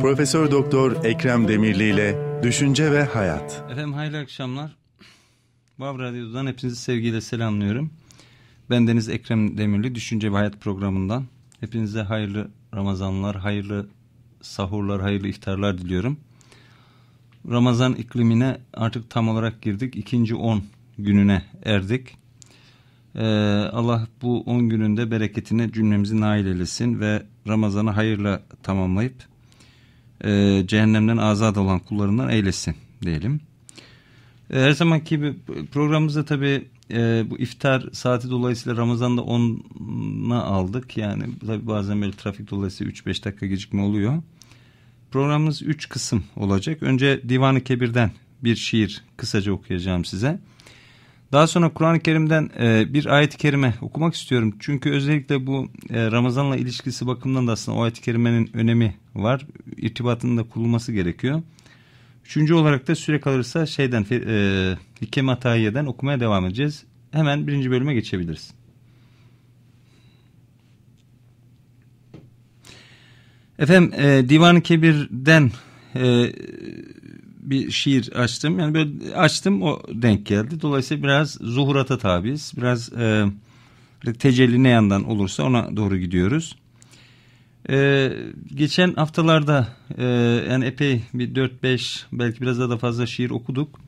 Profesör Doktor Ekrem Demirli ile Düşünce ve Hayat. Efendim hayırlı akşamlar. Vav Radyo'dan hepinizi sevgiyle selamlıyorum. Ben Deniz Ekrem Demirli Düşünce ve Hayat programından. Hepinize hayırlı Ramazanlar, hayırlı sahurlar, hayırlı iftarlar diliyorum. Ramazan iklimine artık tam olarak girdik. İkinci on gününe erdik. Ee, Allah bu on gününde bereketini cümlemizi nail eylesin ve Ramazan'ı hayırla tamamlayıp e, cehennemden azat olan kullarından eylesin diyelim. E, her zamanki gibi programımızda tabii e, bu iftar saati dolayısıyla Ramazan'da 10'a aldık. Yani tabii bazen böyle trafik dolayısıyla 3-5 dakika gecikme oluyor. Programımız 3 kısım olacak. Önce Divanı Kebir'den bir şiir kısaca okuyacağım size. Daha sonra Kur'an-ı Kerim'den e, bir ayet-i kerime okumak istiyorum. Çünkü özellikle bu e, Ramazan'la ilişkisi bakımından da aslında o ayet-i kerimenin önemi var. İrtibatının da kurulması gerekiyor. Üçüncü olarak da süre kalırsa şeyden e, Hikem-i Atahiye'den okumaya devam edeceğiz. Hemen birinci bölüme geçebiliriz. Efendim e, Divan-ı Kebir'den bir şiir açtım. Yani böyle açtım o denk geldi. Dolayısıyla biraz zuhurata tabiiz. Biraz e, tecelli ne yandan olursa ona doğru gidiyoruz. Ee, geçen haftalarda e, yani epey bir 4-5 belki biraz daha fazla şiir okuduk.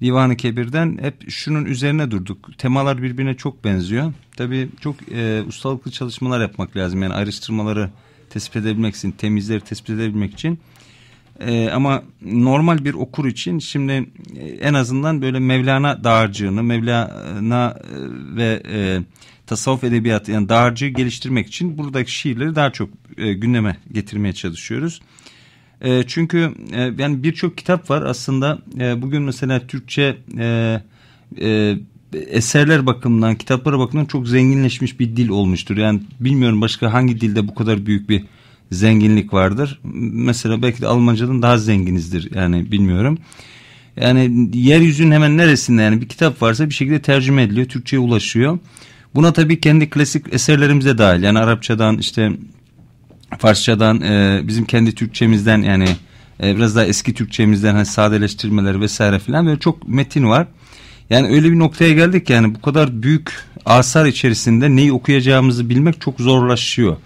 Divanı Kebir'den hep şunun üzerine durduk. Temalar birbirine çok benziyor. Tabii çok e, ustalıklı çalışmalar yapmak lazım. Yani ayrıştırmaları tespit edebilmek için, temizleri tespit edebilmek için. Ee, ama normal bir okur için şimdi e, en azından böyle Mevlana dağarcığını, Mevlana e, ve e, tasavvuf edebiyatı yani dağarcığı geliştirmek için buradaki şiirleri daha çok e, gündeme getirmeye çalışıyoruz. E, çünkü e, yani birçok kitap var aslında e, bugün mesela Türkçe e, e, eserler bakımından, kitaplara bakımından çok zenginleşmiş bir dil olmuştur. Yani bilmiyorum başka hangi dilde bu kadar büyük bir zenginlik vardır. Mesela belki de Almancadan daha zenginizdir yani bilmiyorum. Yani yeryüzünün hemen neresinde yani bir kitap varsa bir şekilde tercüme ediliyor, Türkçe'ye ulaşıyor. Buna tabii kendi klasik eserlerimize dahil yani Arapçadan işte Farsçadan e, bizim kendi Türkçemizden yani e, biraz daha eski Türkçemizden hani sadeleştirmeler vesaire filan böyle çok metin var. Yani öyle bir noktaya geldik yani bu kadar büyük asar içerisinde neyi okuyacağımızı bilmek çok zorlaşıyor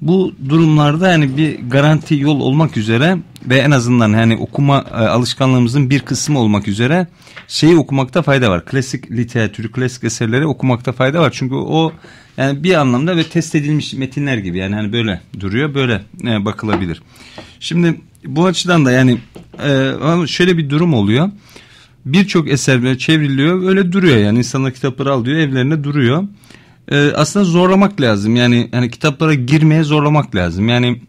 bu durumlarda yani bir garanti yol olmak üzere ve en azından yani okuma e, alışkanlığımızın bir kısmı olmak üzere şeyi okumakta fayda var. Klasik literatürü, klasik eserleri okumakta fayda var. Çünkü o yani bir anlamda ve test edilmiş metinler gibi yani hani böyle duruyor, böyle e, bakılabilir. Şimdi bu açıdan da yani e, şöyle bir durum oluyor. Birçok eser çevriliyor, öyle duruyor yani insanlar kitapları al diyor, evlerine duruyor e, aslında zorlamak lazım. Yani hani kitaplara girmeye zorlamak lazım. Yani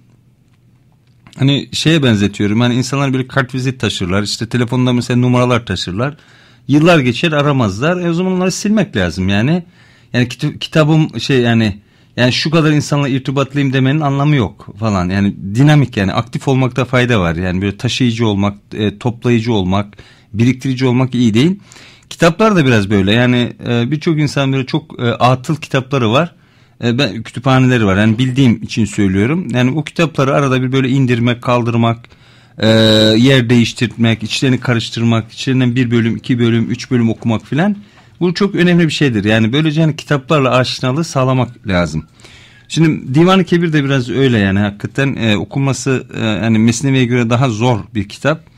hani şeye benzetiyorum. Hani insanlar böyle kartvizit taşırlar. İşte telefonda mesela numaralar taşırlar. Yıllar geçer aramazlar. E o zaman onları silmek lazım yani. Yani kit kitabım şey yani yani şu kadar insanla irtibatlıyım demenin anlamı yok falan. Yani dinamik yani aktif olmakta fayda var. Yani böyle taşıyıcı olmak, e, toplayıcı olmak, biriktirici olmak iyi değil. Kitaplar da biraz böyle yani e, birçok insan böyle çok e, atıl kitapları var. E, ben kütüphaneleri var. Yani bildiğim için söylüyorum. Yani o kitapları arada bir böyle indirmek, kaldırmak, e, yer değiştirmek, içlerini karıştırmak, içlerinden bir bölüm, iki bölüm, üç bölüm okumak filan. Bu çok önemli bir şeydir. Yani böylece hani kitaplarla aşinalığı sağlamak lazım. Şimdi Divan-ı Kebir de biraz öyle yani hakikaten e, okunması e, yani Mesnevi'ye göre daha zor bir kitap.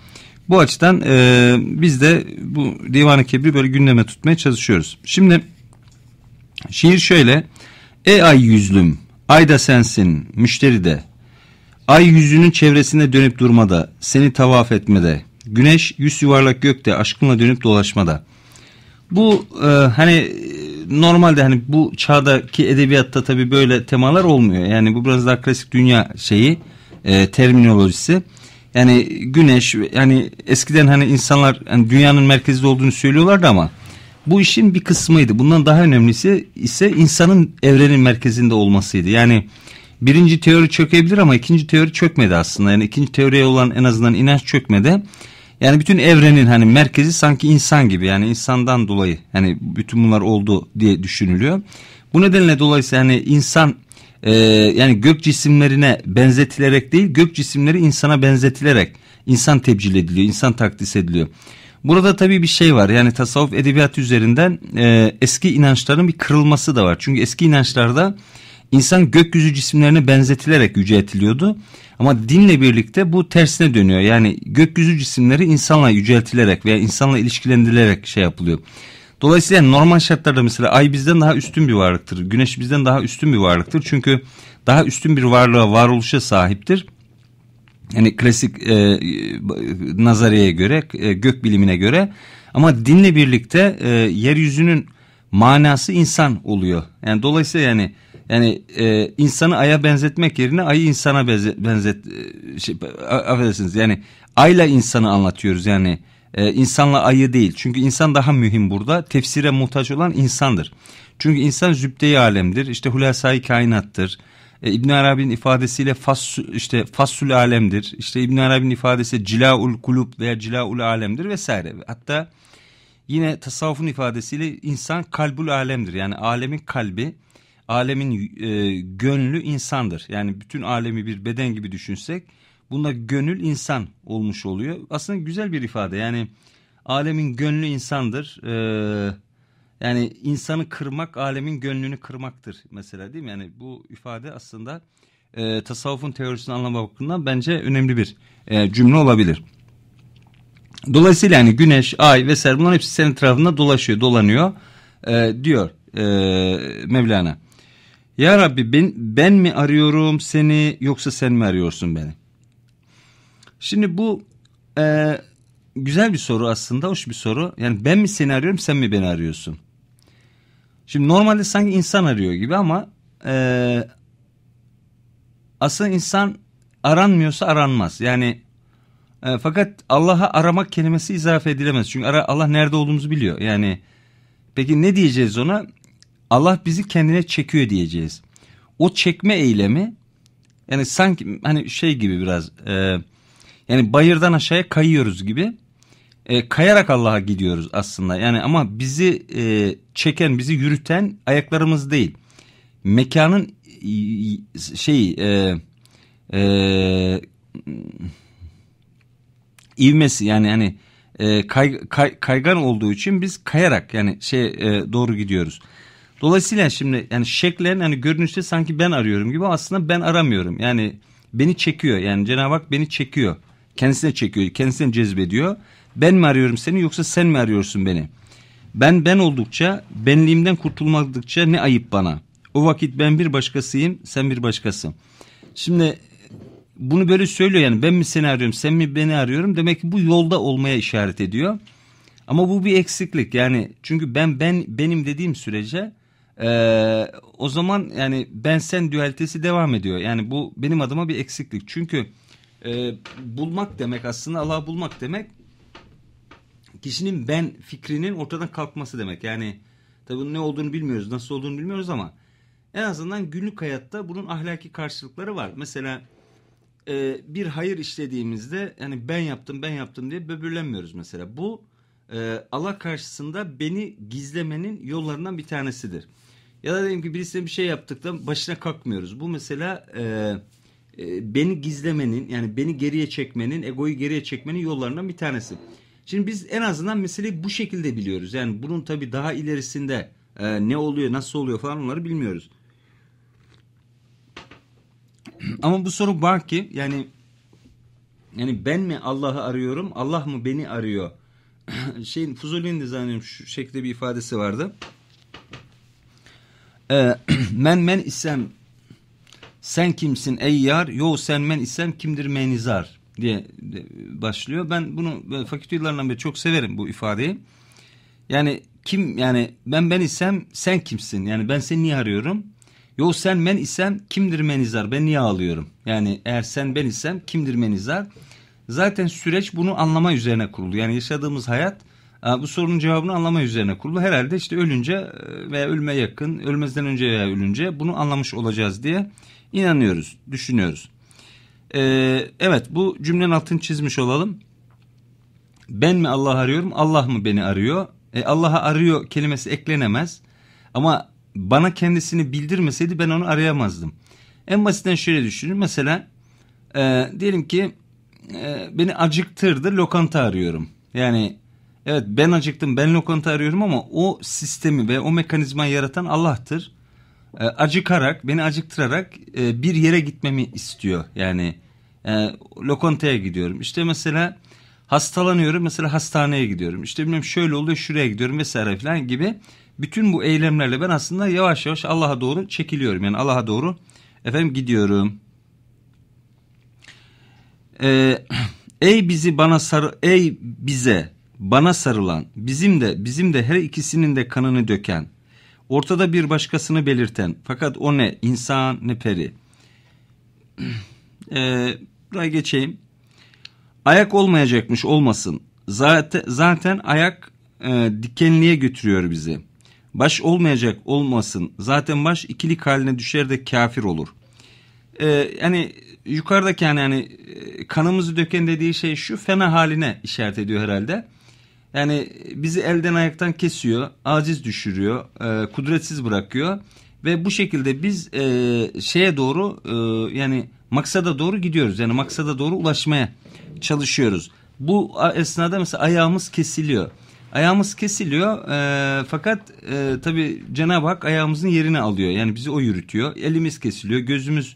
Bu açıdan e, biz de bu divan kebri böyle gündeme tutmaya çalışıyoruz. Şimdi şiir şöyle. Ey ay yüzlüm, ay da sensin, müşteri de. Ay yüzünün çevresinde dönüp durmada, seni tavaf etmede. Güneş yüz yuvarlak gökte, aşkınla dönüp dolaşmada. Bu e, hani normalde hani bu çağdaki edebiyatta tabii böyle temalar olmuyor. Yani bu biraz daha klasik dünya şeyi, e, terminolojisi. Yani güneş yani eskiden hani insanlar yani dünyanın merkezde olduğunu söylüyorlardı ama bu işin bir kısmıydı. Bundan daha önemlisi ise insanın evrenin merkezinde olmasıydı. Yani birinci teori çökebilir ama ikinci teori çökmedi aslında. Yani ikinci teoriye olan en azından inanç çökmedi. Yani bütün evrenin hani merkezi sanki insan gibi yani insandan dolayı hani bütün bunlar oldu diye düşünülüyor. Bu nedenle dolayısıyla hani insan e, yani gök cisimlerine benzetilerek değil gök cisimleri insana benzetilerek insan tebcil ediliyor, insan takdis ediliyor. Burada tabii bir şey var yani tasavvuf edebiyatı üzerinden e, eski inançların bir kırılması da var. Çünkü eski inançlarda insan gökyüzü cisimlerine benzetilerek yüceltiliyordu. Ama dinle birlikte bu tersine dönüyor. Yani gökyüzü cisimleri insanla yüceltilerek veya insanla ilişkilendirilerek şey yapılıyor. Dolayısıyla normal şartlarda mesela ay bizden daha üstün bir varlıktır. Güneş bizden daha üstün bir varlıktır. Çünkü daha üstün bir varlığa, varoluşa sahiptir. Yani klasik e, nazariyeye göre, e, gök bilimine göre ama dinle birlikte e, yeryüzünün manası insan oluyor. Yani dolayısıyla yani yani e, insanı aya benzetmek yerine ayı insana benzet, benzet şey, affedersiniz yani ayla insanı anlatıyoruz yani e, insanla ayı değil. Çünkü insan daha mühim burada. Tefsire muhtaç olan insandır. Çünkü insan zübde-i alemdir. İşte hulasay kainattır. E, İbn Arabi'nin ifadesiyle fas işte fasül alemdir. İşte İbn Arabi'nin ifadesi cilaul kulub veya cilaul alemdir vesaire. Hatta yine tasavvufun ifadesiyle insan kalbul alemdir. Yani alemin kalbi, alemin e, gönlü insandır. Yani bütün alemi bir beden gibi düşünsek Bunda gönül insan olmuş oluyor. Aslında güzel bir ifade yani alemin gönlü insandır. Ee, yani insanı kırmak alemin gönlünü kırmaktır mesela değil mi? Yani bu ifade aslında e, tasavvufun teorisini anlamak bakımından bence önemli bir e, cümle olabilir. Dolayısıyla yani güneş, ay vesaire bunların hepsi senin tarafında dolaşıyor, dolanıyor e, diyor e, Mevlana. Ya Rabbi ben, ben mi arıyorum seni yoksa sen mi arıyorsun beni? Şimdi bu e, güzel bir soru aslında hoş bir soru. Yani ben mi seni arıyorum sen mi beni arıyorsun? Şimdi normalde sanki insan arıyor gibi ama e, aslında insan aranmıyorsa aranmaz. Yani e, fakat Allah'a aramak kelimesi izafe edilemez. Çünkü ara, Allah nerede olduğumuzu biliyor. Yani peki ne diyeceğiz ona? Allah bizi kendine çekiyor diyeceğiz. O çekme eylemi yani sanki hani şey gibi biraz e, yani bayırdan aşağıya kayıyoruz gibi. E, kayarak Allah'a gidiyoruz aslında. Yani ama bizi e, çeken, bizi yürüten ayaklarımız değil. Mekanın e, şey e, e, ivmesi yani hani e, kay, kay, kaygan olduğu için biz kayarak yani şey e, doğru gidiyoruz. Dolayısıyla şimdi yani şeklen yani görünüşte sanki ben arıyorum gibi aslında ben aramıyorum. Yani beni çekiyor yani Cenab-ı Hak beni çekiyor. Kendisine çekiyor, kendisine cezbediyor. Ben mi arıyorum seni yoksa sen mi arıyorsun beni? Ben ben oldukça, benliğimden kurtulmadıkça ne ayıp bana. O vakit ben bir başkasıyım, sen bir başkasın. Şimdi bunu böyle söylüyor yani ben mi seni arıyorum, sen mi beni arıyorum? Demek ki bu yolda olmaya işaret ediyor. Ama bu bir eksiklik yani çünkü ben ben benim dediğim sürece ee, o zaman yani ben sen düeltesi devam ediyor. Yani bu benim adıma bir eksiklik. Çünkü e, bulmak demek aslında Allah'ı bulmak demek kişinin ben fikrinin ortadan kalkması demek. Yani tabii bunun ne olduğunu bilmiyoruz, nasıl olduğunu bilmiyoruz ama en azından günlük hayatta bunun ahlaki karşılıkları var. Mesela e, bir hayır işlediğimizde yani ben yaptım, ben yaptım diye böbürlenmiyoruz mesela. Bu e, Allah karşısında beni gizlemenin yollarından bir tanesidir. Ya da diyelim ki birisine bir şey yaptıktan başına kalkmıyoruz. Bu mesela... E, e, beni gizlemenin yani beni geriye çekmenin, egoyu geriye çekmenin yollarından bir tanesi. Şimdi biz en azından meseleyi bu şekilde biliyoruz. Yani bunun tabii daha ilerisinde e, ne oluyor, nasıl oluyor falan onları bilmiyoruz. Ama bu sorun var ki yani yani ben mi Allah'ı arıyorum, Allah mı beni arıyor? Şeyin Fuzuli'nin de zannediyorum şu şekilde bir ifadesi vardı. E, men men isem sen kimsin ey yar yo sen men isem kimdir menizar diye başlıyor. Ben bunu e, fakülte yıllarından beri çok severim bu ifadeyi. Yani kim yani ben ben isem sen kimsin? Yani ben seni niye arıyorum? Yo sen men isem kimdir menizar? Ben niye ağlıyorum? Yani eğer sen ben isem kimdir menizar? Zaten süreç bunu anlama üzerine kurulu. Yani yaşadığımız hayat bu sorunun cevabını anlama üzerine kurulu. Herhalde işte ölünce e, veya ölme yakın, ölmezden önce veya ölünce bunu anlamış olacağız diye inanıyoruz, düşünüyoruz. Ee, evet bu cümlenin altını çizmiş olalım. Ben mi Allah arıyorum, Allah mı beni arıyor? E, Allah'a arıyor kelimesi eklenemez. Ama bana kendisini bildirmeseydi ben onu arayamazdım. En basitten şöyle düşünün. Mesela e, diyelim ki e, beni acıktırdı lokanta arıyorum. Yani evet ben acıktım ben lokanta arıyorum ama o sistemi ve o mekanizmayı yaratan Allah'tır. Ee, acıkarak beni acıktırarak e, bir yere gitmemi istiyor yani e, lokantaya gidiyorum işte mesela hastalanıyorum mesela hastaneye gidiyorum işte bilmem şöyle oluyor şuraya gidiyorum vesaire falan gibi bütün bu eylemlerle ben aslında yavaş yavaş Allah'a doğru çekiliyorum yani Allah'a doğru efendim gidiyorum ee, ey bizi bana sar ey bize bana sarılan bizim de bizim de her ikisinin de kanını döken Ortada bir başkasını belirten fakat o ne insan ne peri. ee, buraya geçeyim. Ayak olmayacakmış olmasın. Zaten, zaten ayak e, dikenliğe götürüyor bizi. Baş olmayacak olmasın. Zaten baş ikilik haline düşer de kafir olur. Ee, yani yukarıdaki yani, yani e, kanımızı döken dediği şey şu fena haline işaret ediyor herhalde. Yani bizi elden ayaktan kesiyor, aciz düşürüyor, e, kudretsiz bırakıyor ve bu şekilde biz e, şeye doğru e, yani maksada doğru gidiyoruz. Yani maksada doğru ulaşmaya çalışıyoruz. Bu esnada mesela ayağımız kesiliyor. Ayağımız kesiliyor e, fakat e, tabi Cenab-ı Hak ayağımızın yerini alıyor. Yani bizi o yürütüyor. Elimiz kesiliyor, gözümüz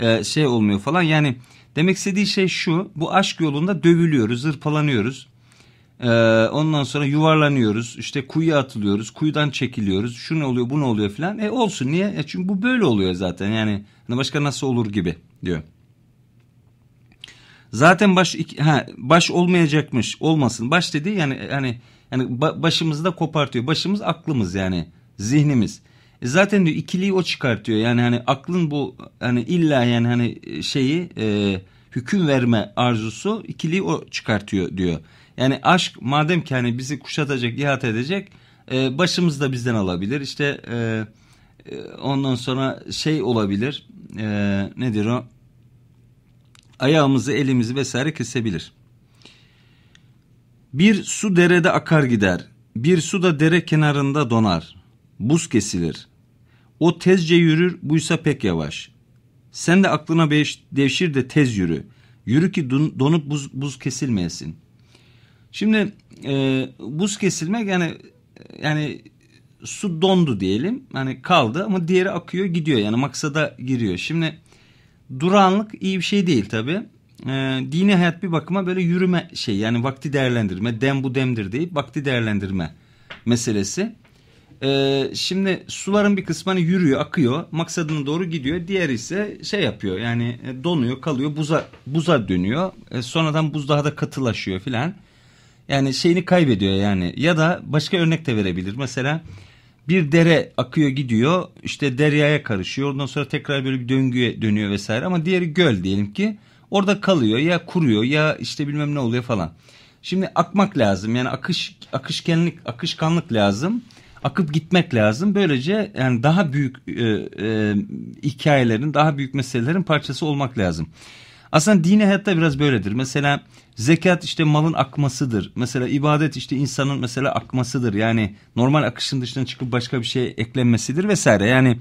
e, şey olmuyor falan. Yani demek istediği şey şu bu aşk yolunda dövülüyoruz, zırpalanıyoruz ee, ondan sonra yuvarlanıyoruz. işte kuyuya atılıyoruz. Kuyudan çekiliyoruz. Şu ne oluyor bu ne oluyor filan. E olsun niye? E çünkü bu böyle oluyor zaten. Yani hani başka nasıl olur gibi diyor. Zaten baş ha, baş olmayacakmış. Olmasın. Baş dedi yani hani yani başımızı da kopartıyor. Başımız aklımız yani zihnimiz. E zaten diyor ikiliyi o çıkartıyor. Yani hani aklın bu hani illa yani hani şeyi e, hüküm verme arzusu ikiliyi o çıkartıyor diyor. Yani aşk madem ki hani bizi kuşatacak, ihat edecek e, başımızı da bizden alabilir. İşte e, e, ondan sonra şey olabilir e, nedir o ayağımızı elimizi vesaire kesebilir. Bir su derede akar gider. Bir su da dere kenarında donar. Buz kesilir. O tezce yürür buysa pek yavaş. Sen de aklına beş devşir de tez yürü. Yürü ki donup buz, buz kesilmeyesin.'' Şimdi e, buz kesilmek yani yani su dondu diyelim. Hani kaldı ama diğeri akıyor gidiyor yani maksada giriyor. Şimdi duranlık iyi bir şey değil tabi. E, dini hayat bir bakıma böyle yürüme şey yani vakti değerlendirme dem bu demdir deyip vakti değerlendirme meselesi. E, şimdi suların bir kısmı hani yürüyor akıyor maksadına doğru gidiyor. Diğeri ise şey yapıyor yani e, donuyor kalıyor buza buza dönüyor. E, sonradan buz daha da katılaşıyor filan. Yani şeyini kaybediyor yani. Ya da başka örnek de verebilir. Mesela bir dere akıyor gidiyor işte deryaya karışıyor ondan sonra tekrar böyle bir döngüye dönüyor vesaire ama diğeri göl diyelim ki orada kalıyor ya kuruyor ya işte bilmem ne oluyor falan. Şimdi akmak lazım yani akış akışkenlik akışkanlık lazım akıp gitmek lazım böylece yani daha büyük e, e, hikayelerin daha büyük meselelerin parçası olmak lazım. Aslında dini hayatta biraz böyledir. Mesela zekat işte malın akmasıdır. Mesela ibadet işte insanın mesela akmasıdır. Yani normal akışın dışına çıkıp başka bir şey eklenmesidir vesaire. Yani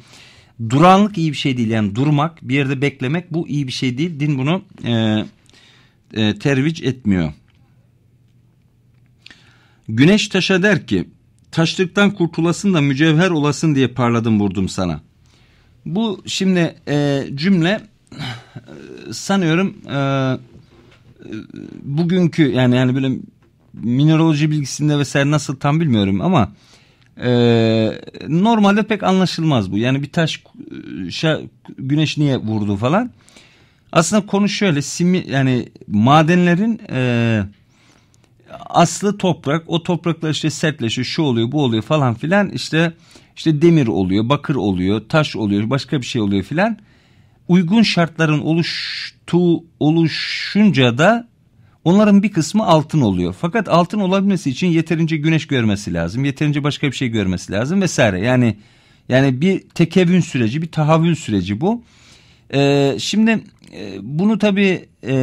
duranlık iyi bir şey değil. Yani durmak bir yerde beklemek bu iyi bir şey değil. Din bunu e, e, tervic etmiyor. Güneş taşa der ki taşlıktan kurtulasın da mücevher olasın diye parladım vurdum sana. Bu şimdi e, cümle ee, sanıyorum e, e, bugünkü yani yani böyle mineraloji bilgisinde vesaire nasıl tam bilmiyorum ama e, normalde pek anlaşılmaz bu. Yani bir taş e, şa, güneş niye vurdu falan. Aslında konu şöyle simi, yani madenlerin e, aslı toprak o topraklar işte sertleşiyor şu oluyor bu oluyor falan filan işte işte demir oluyor bakır oluyor taş oluyor başka bir şey oluyor filan uygun şartların oluştu, oluşunca da onların bir kısmı altın oluyor. Fakat altın olabilmesi için yeterince güneş görmesi lazım, yeterince başka bir şey görmesi lazım vesaire. Yani yani bir tekevün süreci, bir tahavül süreci bu. Ee, şimdi e, bunu tabi e,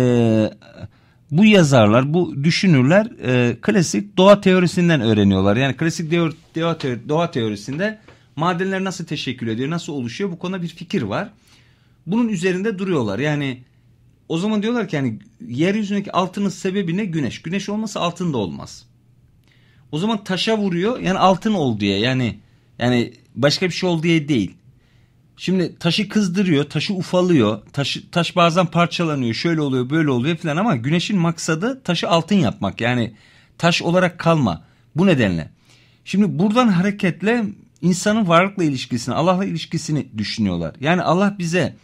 bu yazarlar, bu düşünürler e, klasik doğa teorisinden öğreniyorlar. Yani klasik doğa, doğa, doğa teorisinde madenler nasıl teşekkül ediyor, nasıl oluşuyor bu konuda bir fikir var bunun üzerinde duruyorlar. Yani o zaman diyorlar ki yani yeryüzündeki altının sebebi ne? Güneş. Güneş olmasa altın da olmaz. O zaman taşa vuruyor yani altın ol diye yani yani başka bir şey ol diye değil. Şimdi taşı kızdırıyor, taşı ufalıyor, taşı, taş bazen parçalanıyor, şöyle oluyor, böyle oluyor falan ama güneşin maksadı taşı altın yapmak. Yani taş olarak kalma bu nedenle. Şimdi buradan hareketle insanın varlıkla ilişkisini, Allah'la ilişkisini düşünüyorlar. Yani Allah bize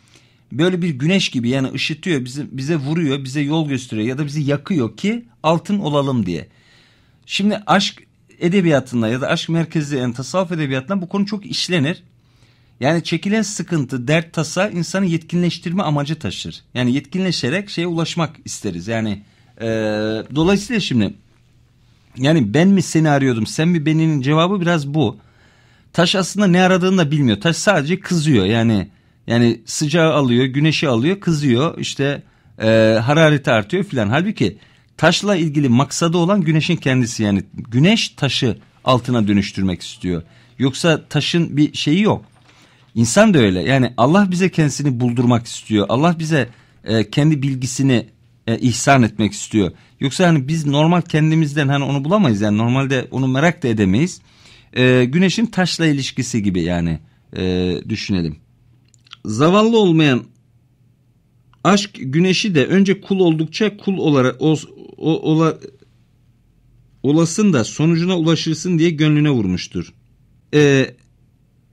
böyle bir güneş gibi yani ışıtıyor bizi, bize vuruyor bize yol gösteriyor ya da bizi yakıyor ki altın olalım diye. Şimdi aşk edebiyatında ya da aşk merkezi yani tasavvuf edebiyatında bu konu çok işlenir. Yani çekilen sıkıntı, dert, tasa insanı yetkinleştirme amacı taşır. Yani yetkinleşerek şeye ulaşmak isteriz. Yani e, dolayısıyla şimdi yani ben mi seni arıyordum, sen mi beninin cevabı biraz bu. Taş aslında ne aradığını da bilmiyor. Taş sadece kızıyor yani yani sıcağı alıyor, güneşi alıyor, kızıyor, işte e, harareti artıyor filan. Halbuki taşla ilgili maksadı olan güneşin kendisi yani güneş taşı altına dönüştürmek istiyor. Yoksa taşın bir şeyi yok. İnsan da öyle yani Allah bize kendisini buldurmak istiyor. Allah bize e, kendi bilgisini e, ihsan etmek istiyor. Yoksa hani biz normal kendimizden hani onu bulamayız yani normalde onu merak da edemeyiz. E, güneşin taşla ilişkisi gibi yani e, düşünelim. Zavallı olmayan aşk güneşi de önce kul oldukça kul olarak o, o, ola, olasın da sonucuna ulaşırsın diye gönlüne vurmuştur. Ee,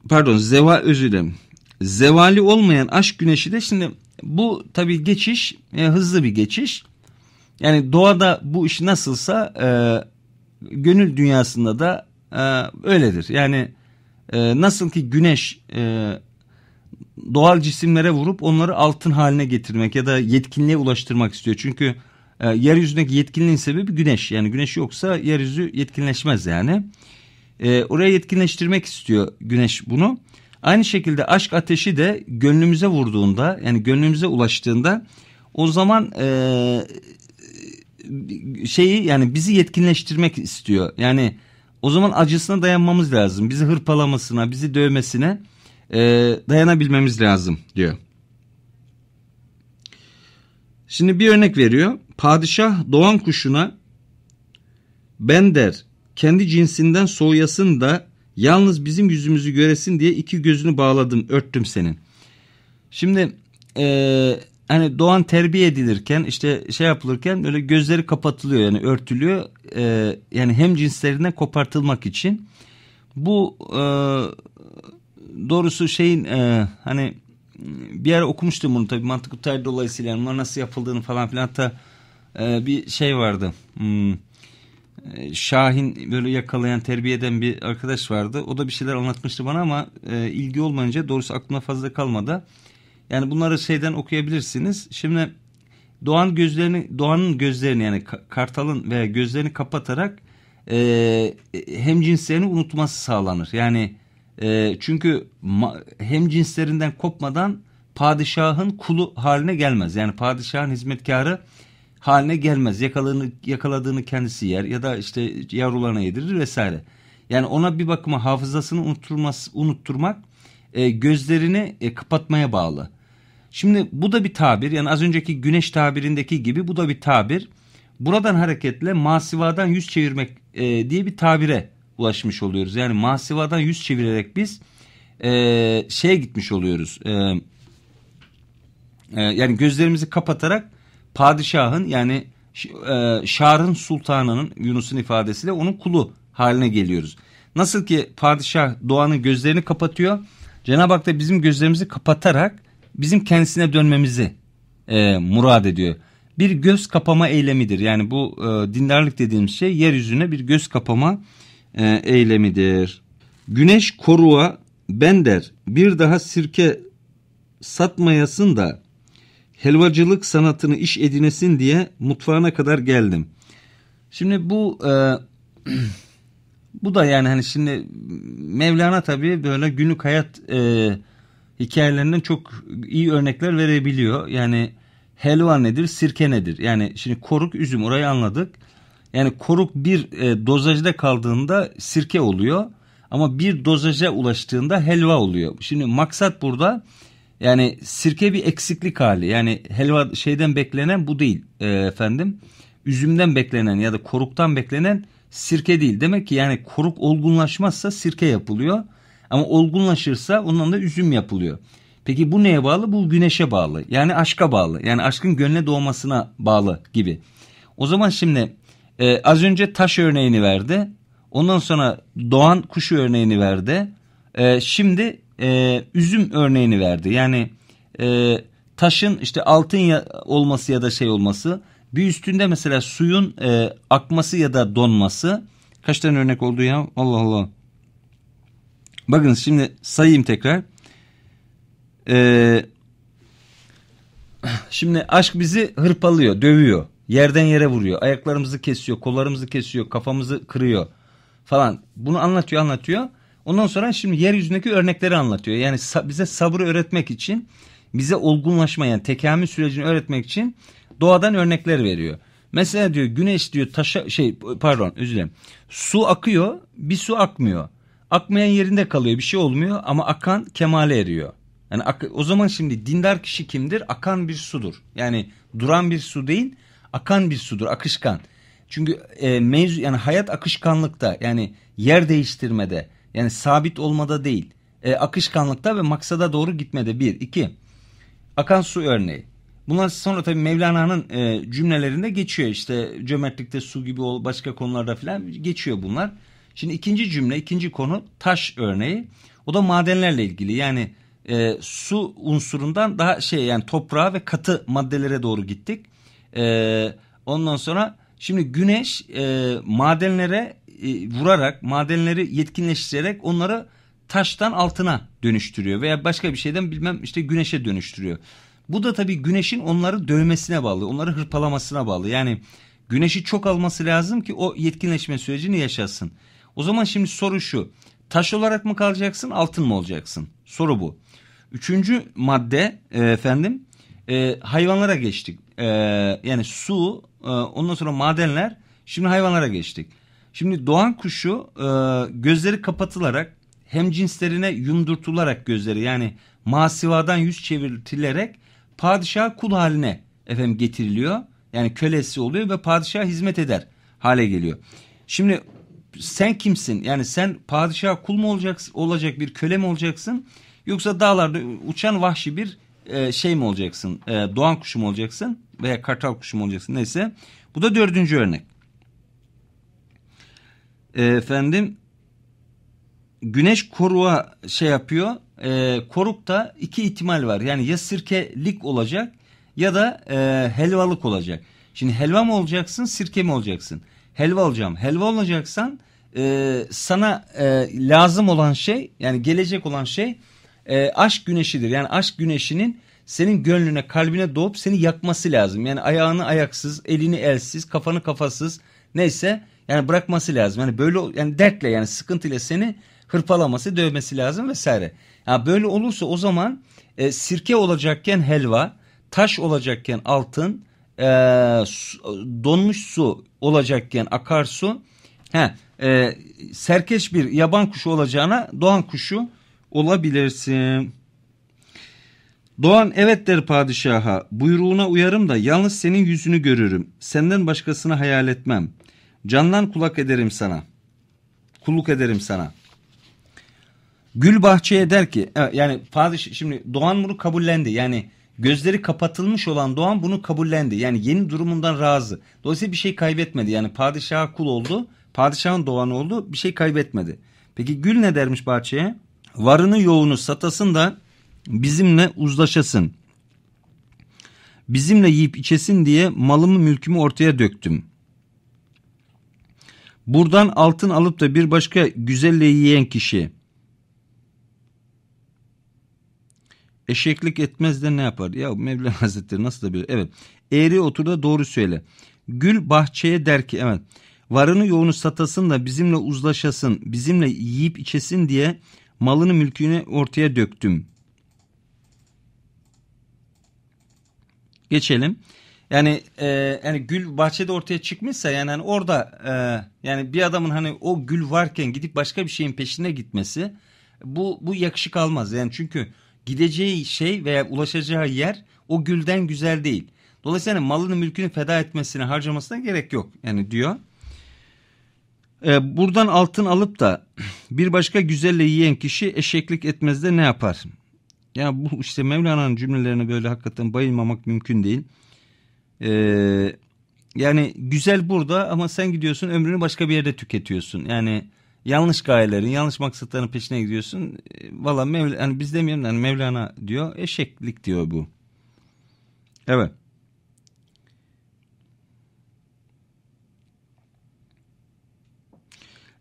pardon zeva özür dilerim. Zevali olmayan aşk güneşi de şimdi bu tabi geçiş e, hızlı bir geçiş. Yani doğada bu iş nasılsa e, gönül dünyasında da e, öyledir. Yani e, nasıl ki güneş e, doğal cisimlere vurup onları altın haline getirmek ya da yetkinliğe ulaştırmak istiyor. Çünkü e, yeryüzündeki yetkinliğin sebebi güneş. Yani güneş yoksa yeryüzü yetkinleşmez yani. E, oraya yetkinleştirmek istiyor güneş bunu. Aynı şekilde aşk ateşi de gönlümüze vurduğunda yani gönlümüze ulaştığında o zaman e, şeyi yani bizi yetkinleştirmek istiyor. Yani o zaman acısına dayanmamız lazım. Bizi hırpalamasına, bizi dövmesine e, dayanabilmemiz lazım diyor. Şimdi bir örnek veriyor. Padişah doğan kuşuna ben der kendi cinsinden soğuyasın da yalnız bizim yüzümüzü göresin diye iki gözünü bağladım örttüm senin. Şimdi e, hani doğan terbiye edilirken işte şey yapılırken böyle gözleri kapatılıyor yani örtülüyor. E, yani hem cinslerinden kopartılmak için bu e, doğrusu şeyin e, hani bir ara okumuştum bunu tabii mantık tarih dolayısıyla yani nasıl yapıldığını falan filan da e, bir şey vardı. Hmm. E, Şahin böyle yakalayan terbiye eden bir arkadaş vardı. O da bir şeyler anlatmıştı bana ama e, ilgi olmayınca doğrusu aklıma fazla kalmadı. Yani bunları şeyden okuyabilirsiniz. Şimdi Doğan gözlerini, Doğan'ın gözlerini yani Kartal'ın veya gözlerini kapatarak e, hem cinslerini unutması sağlanır. Yani e, çünkü hem cinslerinden kopmadan padişahın kulu haline gelmez. Yani padişahın hizmetkarı haline gelmez. Yakaladığını, yakaladığını kendisi yer ya da işte yavrularına yedirir vesaire. Yani ona bir bakıma hafızasını unutturmak e, gözlerini e, kapatmaya bağlı. Şimdi bu da bir tabir yani az önceki güneş tabirindeki gibi bu da bir tabir. Buradan hareketle masivadan yüz çevirmek e, diye bir tabire ulaşmış oluyoruz. Yani masivadan yüz çevirerek biz e, şeye gitmiş oluyoruz. E, e, yani gözlerimizi kapatarak padişahın yani e, şarın sultanının Yunus'un ifadesiyle onun kulu haline geliyoruz. Nasıl ki padişah doğanın gözlerini kapatıyor. Cenab-ı Hak da bizim gözlerimizi kapatarak bizim kendisine dönmemizi e, murad ediyor. Bir göz kapama eylemidir. Yani bu e, dindarlık dediğimiz şey yeryüzüne bir göz kapama eylemidir e, eylemidir. Güneş koruğa ben der bir daha sirke satmayasın da helvacılık sanatını iş edinesin diye mutfağına kadar geldim. Şimdi bu e, bu da yani hani şimdi Mevlana tabii böyle günlük hayat e, hikayelerinden çok iyi örnekler verebiliyor. Yani helva nedir, sirke nedir? Yani şimdi koruk üzüm orayı anladık. Yani koruk bir e, dozajda kaldığında sirke oluyor ama bir dozaja ulaştığında helva oluyor. Şimdi maksat burada yani sirke bir eksiklik hali. Yani helva şeyden beklenen bu değil e, efendim. Üzümden beklenen ya da koruktan beklenen sirke değil. Demek ki yani koruk olgunlaşmazsa sirke yapılıyor. Ama olgunlaşırsa ondan da üzüm yapılıyor. Peki bu neye bağlı? Bu güneşe bağlı. Yani aşka bağlı. Yani aşkın gönle doğmasına bağlı gibi. O zaman şimdi ee, az önce taş örneğini verdi. Ondan sonra doğan kuşu örneğini verdi. Ee, şimdi e, üzüm örneğini verdi. Yani e, taşın işte altın ya, olması ya da şey olması. Bir üstünde mesela suyun e, akması ya da donması. Kaç tane örnek oldu ya? Allah Allah. Bakın şimdi sayayım tekrar. Ee, şimdi aşk bizi hırpalıyor, dövüyor. Yerden yere vuruyor. Ayaklarımızı kesiyor. Kollarımızı kesiyor. Kafamızı kırıyor. Falan. Bunu anlatıyor anlatıyor. Ondan sonra şimdi yeryüzündeki örnekleri anlatıyor. Yani bize sabrı öğretmek için bize olgunlaşma yani tekamül sürecini öğretmek için doğadan örnekler veriyor. Mesela diyor güneş diyor taşa şey pardon özür dilerim. Su akıyor bir su akmıyor. Akmayan yerinde kalıyor bir şey olmuyor ama akan kemale eriyor. Yani o zaman şimdi dindar kişi kimdir? Akan bir sudur. Yani duran bir su değil akan bir sudur, akışkan. Çünkü e, mevzu yani hayat akışkanlıkta yani yer değiştirmede yani sabit olmada değil. E, akışkanlıkta ve maksada doğru gitmede bir. iki Akan su örneği. Bunlar sonra tabii Mevlana'nın e, cümlelerinde geçiyor işte cömertlikte su gibi ol başka konularda filan geçiyor bunlar. Şimdi ikinci cümle ikinci konu taş örneği. O da madenlerle ilgili yani e, su unsurundan daha şey yani toprağa ve katı maddelere doğru gittik. E, ondan sonra şimdi güneş e, madenlere e, vurarak madenleri yetkinleştirerek onları taştan altına dönüştürüyor veya başka bir şeyden bilmem işte güneşe dönüştürüyor. Bu da tabii güneşin onları dövmesine bağlı, onları hırpalamasına bağlı. Yani güneşi çok alması lazım ki o yetkinleşme sürecini yaşasın. O zaman şimdi soru şu. Taş olarak mı kalacaksın, altın mı olacaksın? Soru bu. Üçüncü madde e, efendim e, hayvanlara geçtik e, yani su e, ondan sonra madenler şimdi hayvanlara geçtik. Şimdi doğan kuşu e, gözleri kapatılarak hem cinslerine yumdurtularak gözleri yani masivadan yüz çevirtilerek padişah kul haline efendim getiriliyor. Yani kölesi oluyor ve padişaha hizmet eder hale geliyor. Şimdi sen kimsin? Yani sen padişah kul mu olacaksın, olacak bir köle mi olacaksın? Yoksa dağlarda uçan vahşi bir e, şey mi olacaksın? E, doğan kuşu mu olacaksın? veya kartal kuşu mu olacaksın neyse. Bu da dördüncü örnek. efendim güneş koruğa şey yapıyor. E, korukta iki ihtimal var. Yani ya sirkelik olacak ya da e, helvalık olacak. Şimdi helva mı olacaksın sirke mi olacaksın? Helva olacağım. Helva olacaksan e, sana e, lazım olan şey yani gelecek olan şey e, aşk güneşidir. Yani aşk güneşinin senin gönlüne kalbine doğup seni yakması lazım. Yani ayağını ayaksız, elini elsiz, kafanı kafasız neyse yani bırakması lazım. Yani böyle yani dertle yani sıkıntıyla seni hırpalaması, dövmesi lazım vesaire. Yani böyle olursa o zaman e, sirke olacakken helva, taş olacakken altın, e, su, donmuş su olacakken akarsu, he, e, serkeş bir yaban kuşu olacağına doğan kuşu olabilirsin. Doğan evet der padişaha buyruğuna uyarım da yalnız senin yüzünü görürüm. Senden başkasını hayal etmem. Candan kulak ederim sana. Kulluk ederim sana. Gül bahçeye der ki e, yani padiş şimdi Doğan bunu kabullendi. Yani gözleri kapatılmış olan Doğan bunu kabullendi. Yani yeni durumundan razı. Dolayısıyla bir şey kaybetmedi. Yani padişaha kul oldu. Padişahın Doğan oldu. Bir şey kaybetmedi. Peki Gül ne dermiş bahçeye? Varını yoğunu satasın da bizimle uzlaşasın. Bizimle yiyip içesin diye malımı mülkümü ortaya döktüm. Buradan altın alıp da bir başka güzelle yiyen kişi eşeklik etmez de ne yapar? Ya Mevlana Hazretleri nasıl da bilir? Evet. Eğri otur da doğru söyle. Gül bahçeye der ki evet varını yoğunu satasın da bizimle uzlaşasın, bizimle yiyip içesin diye malını mülkünü ortaya döktüm. geçelim. Yani e, yani gül bahçede ortaya çıkmışsa yani hani orada e, yani bir adamın hani o gül varken gidip başka bir şeyin peşine gitmesi bu bu yakışık almaz. Yani çünkü gideceği şey veya ulaşacağı yer o gülden güzel değil. Dolayısıyla hani malını mülkünü feda etmesine harcamasına gerek yok yani diyor. E, buradan altın alıp da bir başka güzelle yiyen kişi eşeklik etmez de ne yapar? Ya bu işte Mevlana'nın cümlelerine böyle hakikaten bayılmamak mümkün değil. Ee, yani güzel burada ama sen gidiyorsun ömrünü başka bir yerde tüketiyorsun. Yani yanlış gayelerin, yanlış maksatların peşine gidiyorsun. E, ee, Valla Mevlana, yani biz demiyorum yani Mevlana diyor, eşeklik diyor bu. Evet.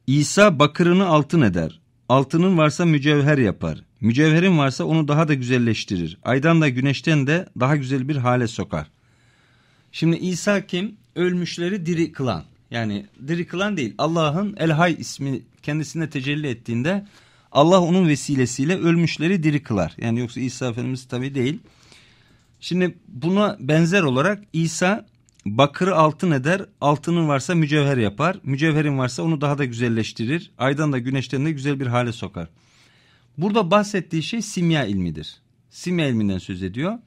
İsa bakırını altın eder. Altının varsa mücevher yapar. Mücevherin varsa onu daha da güzelleştirir. Aydan da güneşten de daha güzel bir hale sokar. Şimdi İsa kim? Ölmüşleri diri kılan. Yani diri kılan değil. Allah'ın El Hay ismi kendisine tecelli ettiğinde Allah onun vesilesiyle ölmüşleri diri kılar. Yani yoksa İsa Efendimiz tabi değil. Şimdi buna benzer olarak İsa bakırı altın eder, altının varsa mücevher yapar, mücevherin varsa onu daha da güzelleştirir, aydan da güneşten de güzel bir hale sokar. Burada bahsettiği şey simya ilmidir. Simya ilminden söz ediyor.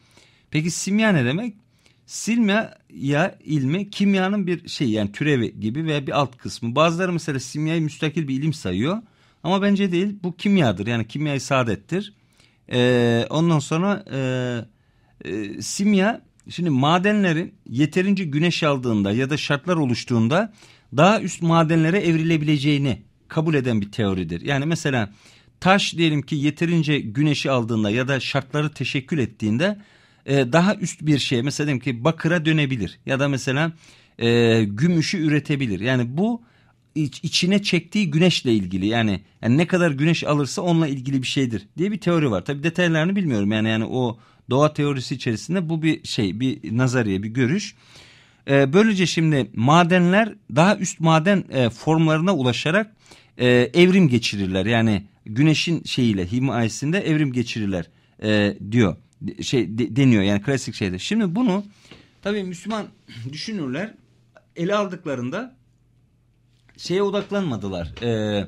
Peki simya ne demek? Simya ya ilmi kimyanın bir şey yani türevi gibi veya bir alt kısmı. Bazıları mesela simyayı müstakil bir ilim sayıyor. Ama bence değil bu kimyadır yani kimyayı saadettir. Ee, ondan sonra e, e, simya şimdi madenlerin yeterince güneş aldığında ya da şartlar oluştuğunda daha üst madenlere evrilebileceğini kabul eden bir teoridir. Yani mesela taş diyelim ki yeterince güneşi aldığında ya da şartları teşekkül ettiğinde e, daha üst bir şey mesela diyelim ki bakıra dönebilir ya da mesela e, gümüşü üretebilir. Yani bu iç, içine çektiği güneşle ilgili yani, yani ne kadar güneş alırsa onunla ilgili bir şeydir diye bir teori var. Tabi detaylarını bilmiyorum yani yani o doğa teorisi içerisinde bu bir şey bir nazariye bir görüş. E, böylece şimdi madenler daha üst maden e, formlarına ulaşarak e, evrim geçirirler. Yani güneşin şeyiyle himayesinde evrim geçirirler e, diyor. Şey de, deniyor yani klasik şeyde. Şimdi bunu tabii Müslüman düşünürler ele aldıklarında şeye odaklanmadılar. E,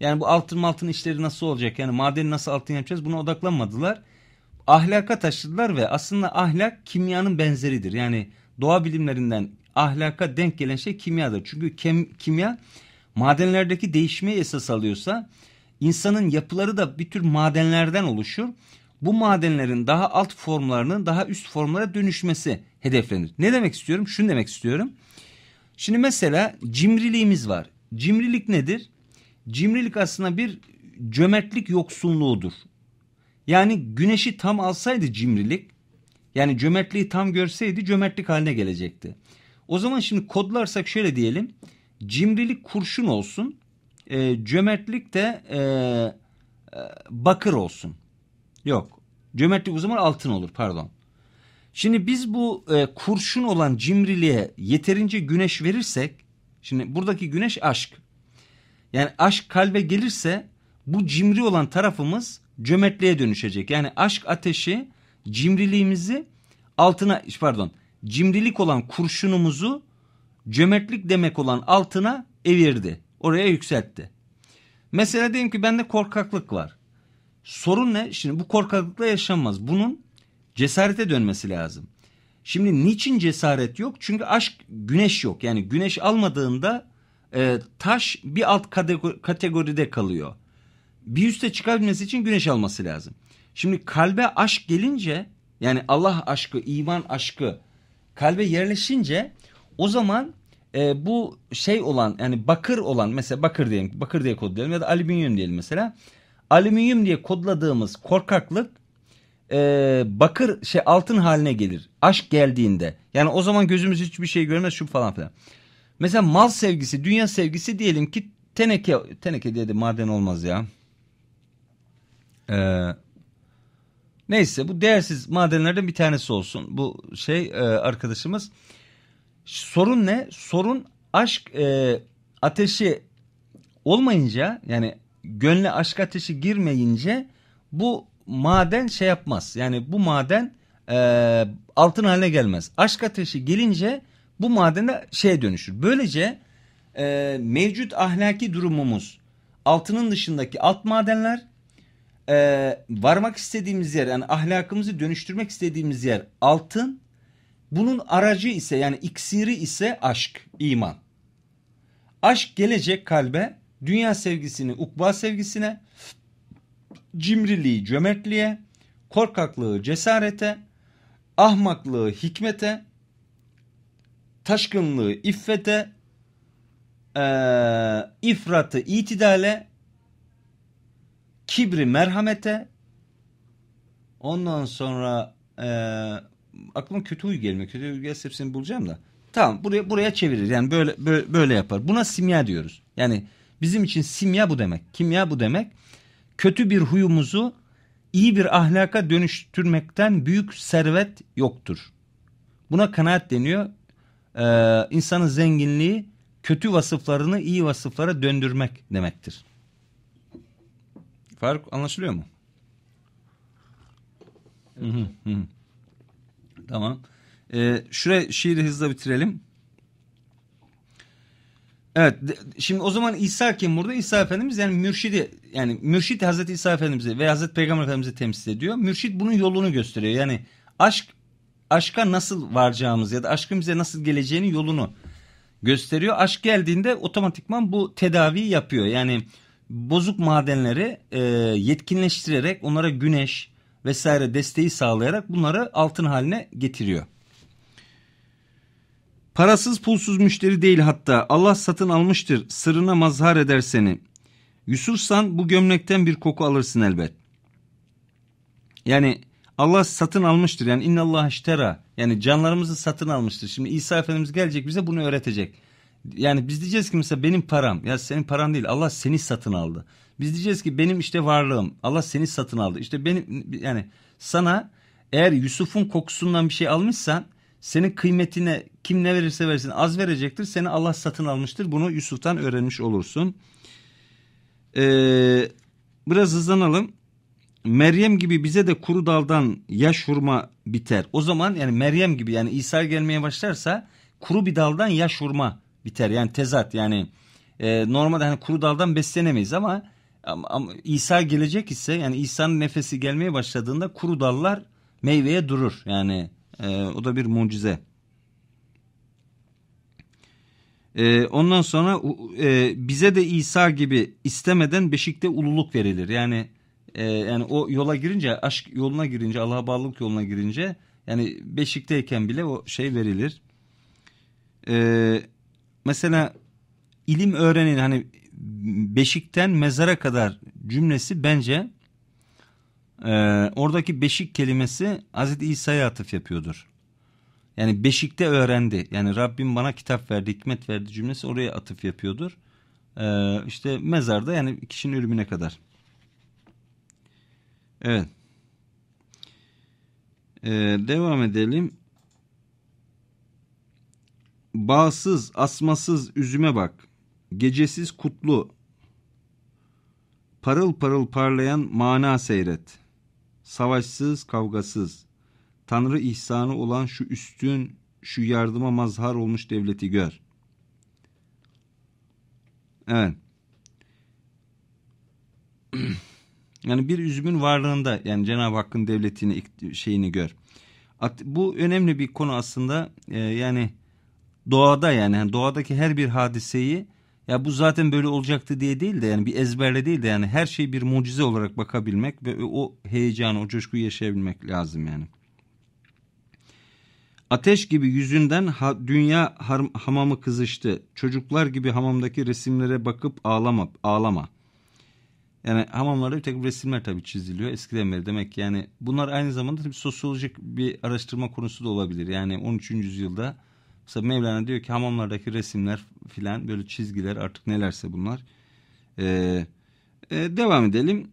yani bu altın altın işleri nasıl olacak? Yani madeni nasıl altın yapacağız? Buna odaklanmadılar. Ahlaka taşıdılar ve aslında ahlak kimyanın benzeridir. Yani doğa bilimlerinden ahlaka denk gelen şey kimyadır. Çünkü kim, kimya madenlerdeki değişmeyi esas alıyorsa İnsanın yapıları da bir tür madenlerden oluşur. Bu madenlerin daha alt formlarının daha üst formlara dönüşmesi hedeflenir. Ne demek istiyorum? Şunu demek istiyorum. Şimdi mesela cimriliğimiz var. Cimrilik nedir? Cimrilik aslında bir cömertlik yoksunluğudur. Yani güneşi tam alsaydı cimrilik, yani cömertliği tam görseydi cömertlik haline gelecekti. O zaman şimdi kodlarsak şöyle diyelim. Cimrilik kurşun olsun, e, cömertlik de e, e, bakır olsun. Yok. Cömertlik o zaman altın olur pardon. Şimdi biz bu e, kurşun olan cimriliğe yeterince güneş verirsek. Şimdi buradaki güneş aşk. Yani aşk kalbe gelirse bu cimri olan tarafımız cömertliğe dönüşecek. Yani aşk ateşi cimriliğimizi altına pardon cimrilik olan kurşunumuzu cömertlik demek olan altına evirdi oraya yükseltti. Mesela diyeyim ki bende korkaklık var. Sorun ne? Şimdi bu korkaklıkla yaşanmaz. Bunun cesarete dönmesi lazım. Şimdi niçin cesaret yok? Çünkü aşk güneş yok. Yani güneş almadığında e, taş bir alt kategoride kalıyor. Bir üste çıkabilmesi için güneş alması lazım. Şimdi kalbe aşk gelince yani Allah aşkı, iman aşkı kalbe yerleşince o zaman e, bu şey olan yani bakır olan mesela bakır diyelim bakır diye kodlayalım ya da alüminyum diyelim mesela. Alüminyum diye kodladığımız korkaklık e, bakır şey altın haline gelir. Aşk geldiğinde yani o zaman gözümüz hiçbir şey görmez şu falan filan. Mesela mal sevgisi dünya sevgisi diyelim ki teneke teneke diye de maden olmaz ya. Eee Neyse bu değersiz madenlerden bir tanesi olsun. Bu şey e, arkadaşımız Sorun ne? Sorun aşk e, ateşi olmayınca yani gönle aşk ateşi girmeyince bu maden şey yapmaz. Yani bu maden e, altın haline gelmez. Aşk ateşi gelince bu madene şeye dönüşür. Böylece e, mevcut ahlaki durumumuz altının dışındaki alt madenler e, varmak istediğimiz yer yani ahlakımızı dönüştürmek istediğimiz yer altın bunun aracı ise yani iksiri ise aşk, iman. Aşk gelecek kalbe dünya sevgisini ukba sevgisine, cimriliği cömertliğe, korkaklığı cesarete, ahmaklığı hikmete, taşkınlığı iffete, e, ifratı itidale, kibri merhamete, ondan sonra e, aklıma kötü huy gelmiyor. Kötü huy gelse hepsini bulacağım da. Tamam buraya buraya çevirir. Yani böyle, böyle böyle yapar. Buna simya diyoruz. Yani bizim için simya bu demek. Kimya bu demek. Kötü bir huyumuzu iyi bir ahlaka dönüştürmekten büyük servet yoktur. Buna kanaat deniyor. Ee, insanın zenginliği kötü vasıflarını iyi vasıflara döndürmek demektir. Faruk anlaşılıyor mu? Evet. Hı -hı, hı Tamam. Ee, şuraya şiiri hızla bitirelim. Evet şimdi o zaman İsa kim burada? İsa Efendimiz yani mürşidi yani mürşit Hazreti İsa Efendimiz'i ve Hazreti Peygamber Efendimiz'i temsil ediyor. Mürşit bunun yolunu gösteriyor. Yani aşk aşka nasıl varacağımız ya da aşkın bize nasıl geleceğini yolunu gösteriyor. Aşk geldiğinde otomatikman bu tedavi yapıyor. Yani bozuk madenleri e, yetkinleştirerek onlara güneş, vesaire desteği sağlayarak bunları altın haline getiriyor. Parasız pulsuz müşteri değil hatta Allah satın almıştır sırrına mazhar eder seni. Yusursan bu gömlekten bir koku alırsın elbet. Yani Allah satın almıştır yani innallah iştera yani canlarımızı satın almıştır. Şimdi İsa Efendimiz gelecek bize bunu öğretecek. Yani biz diyeceğiz ki mesela benim param ya senin paran değil Allah seni satın aldı. Biz diyeceğiz ki benim işte varlığım. Allah seni satın aldı. İşte benim yani sana eğer Yusuf'un kokusundan bir şey almışsan senin kıymetine kim ne verirse versin az verecektir. Seni Allah satın almıştır. Bunu Yusuf'tan öğrenmiş olursun. Ee, biraz hızlanalım. Meryem gibi bize de kuru daldan yaş hurma biter. O zaman yani Meryem gibi yani İsa gelmeye başlarsa kuru bir daldan yaş hurma biter. Yani tezat yani e, normalde hani kuru daldan beslenemeyiz ama ama, ama İsa gelecek ise yani İsa'nın nefesi gelmeye başladığında kuru dallar meyveye durur. Yani e, o da bir mucize. E, ondan sonra e, bize de İsa gibi istemeden beşikte ululuk verilir. Yani e, yani o yola girince aşk yoluna girince Allah'a bağlılık yoluna girince yani beşikteyken bile o şey verilir. E, mesela ilim öğrenin hani beşikten mezara kadar cümlesi bence e, oradaki beşik kelimesi Hz. İsa'ya atıf yapıyordur. Yani beşikte öğrendi. Yani Rabbim bana kitap verdi, hikmet verdi cümlesi oraya atıf yapıyordur. E, işte mezarda yani kişinin ölümüne kadar. Evet. E, devam edelim. Bağsız, asmasız üzüme bak. Gecesiz kutlu. Parıl parıl parlayan mana seyret. Savaşsız, kavgasız. Tanrı ihsanı olan şu üstün, şu yardıma mazhar olmuş devleti gör. Evet. Yani bir üzümün varlığında yani Cenab-ı Hakk'ın devletini şeyini gör. At, bu önemli bir konu aslında. Ee, yani doğada yani doğadaki her bir hadiseyi ya bu zaten böyle olacaktı diye değil de yani bir ezberle değil de yani her şey bir mucize olarak bakabilmek ve o heyecanı, o coşkuyu yaşayabilmek lazım yani. Ateş gibi yüzünden ha, dünya har, hamamı kızıştı. Çocuklar gibi hamamdaki resimlere bakıp ağlama, ağlama. Yani hamamlarda bir takım resimler tabii çiziliyor eskiden beri. Demek ki yani bunlar aynı zamanda tabii sosyolojik bir araştırma konusu da olabilir. Yani 13. yüzyılda Mesela Mevlana diyor ki hamamlardaki resimler filan böyle çizgiler artık nelerse bunlar. Ee, e, devam edelim.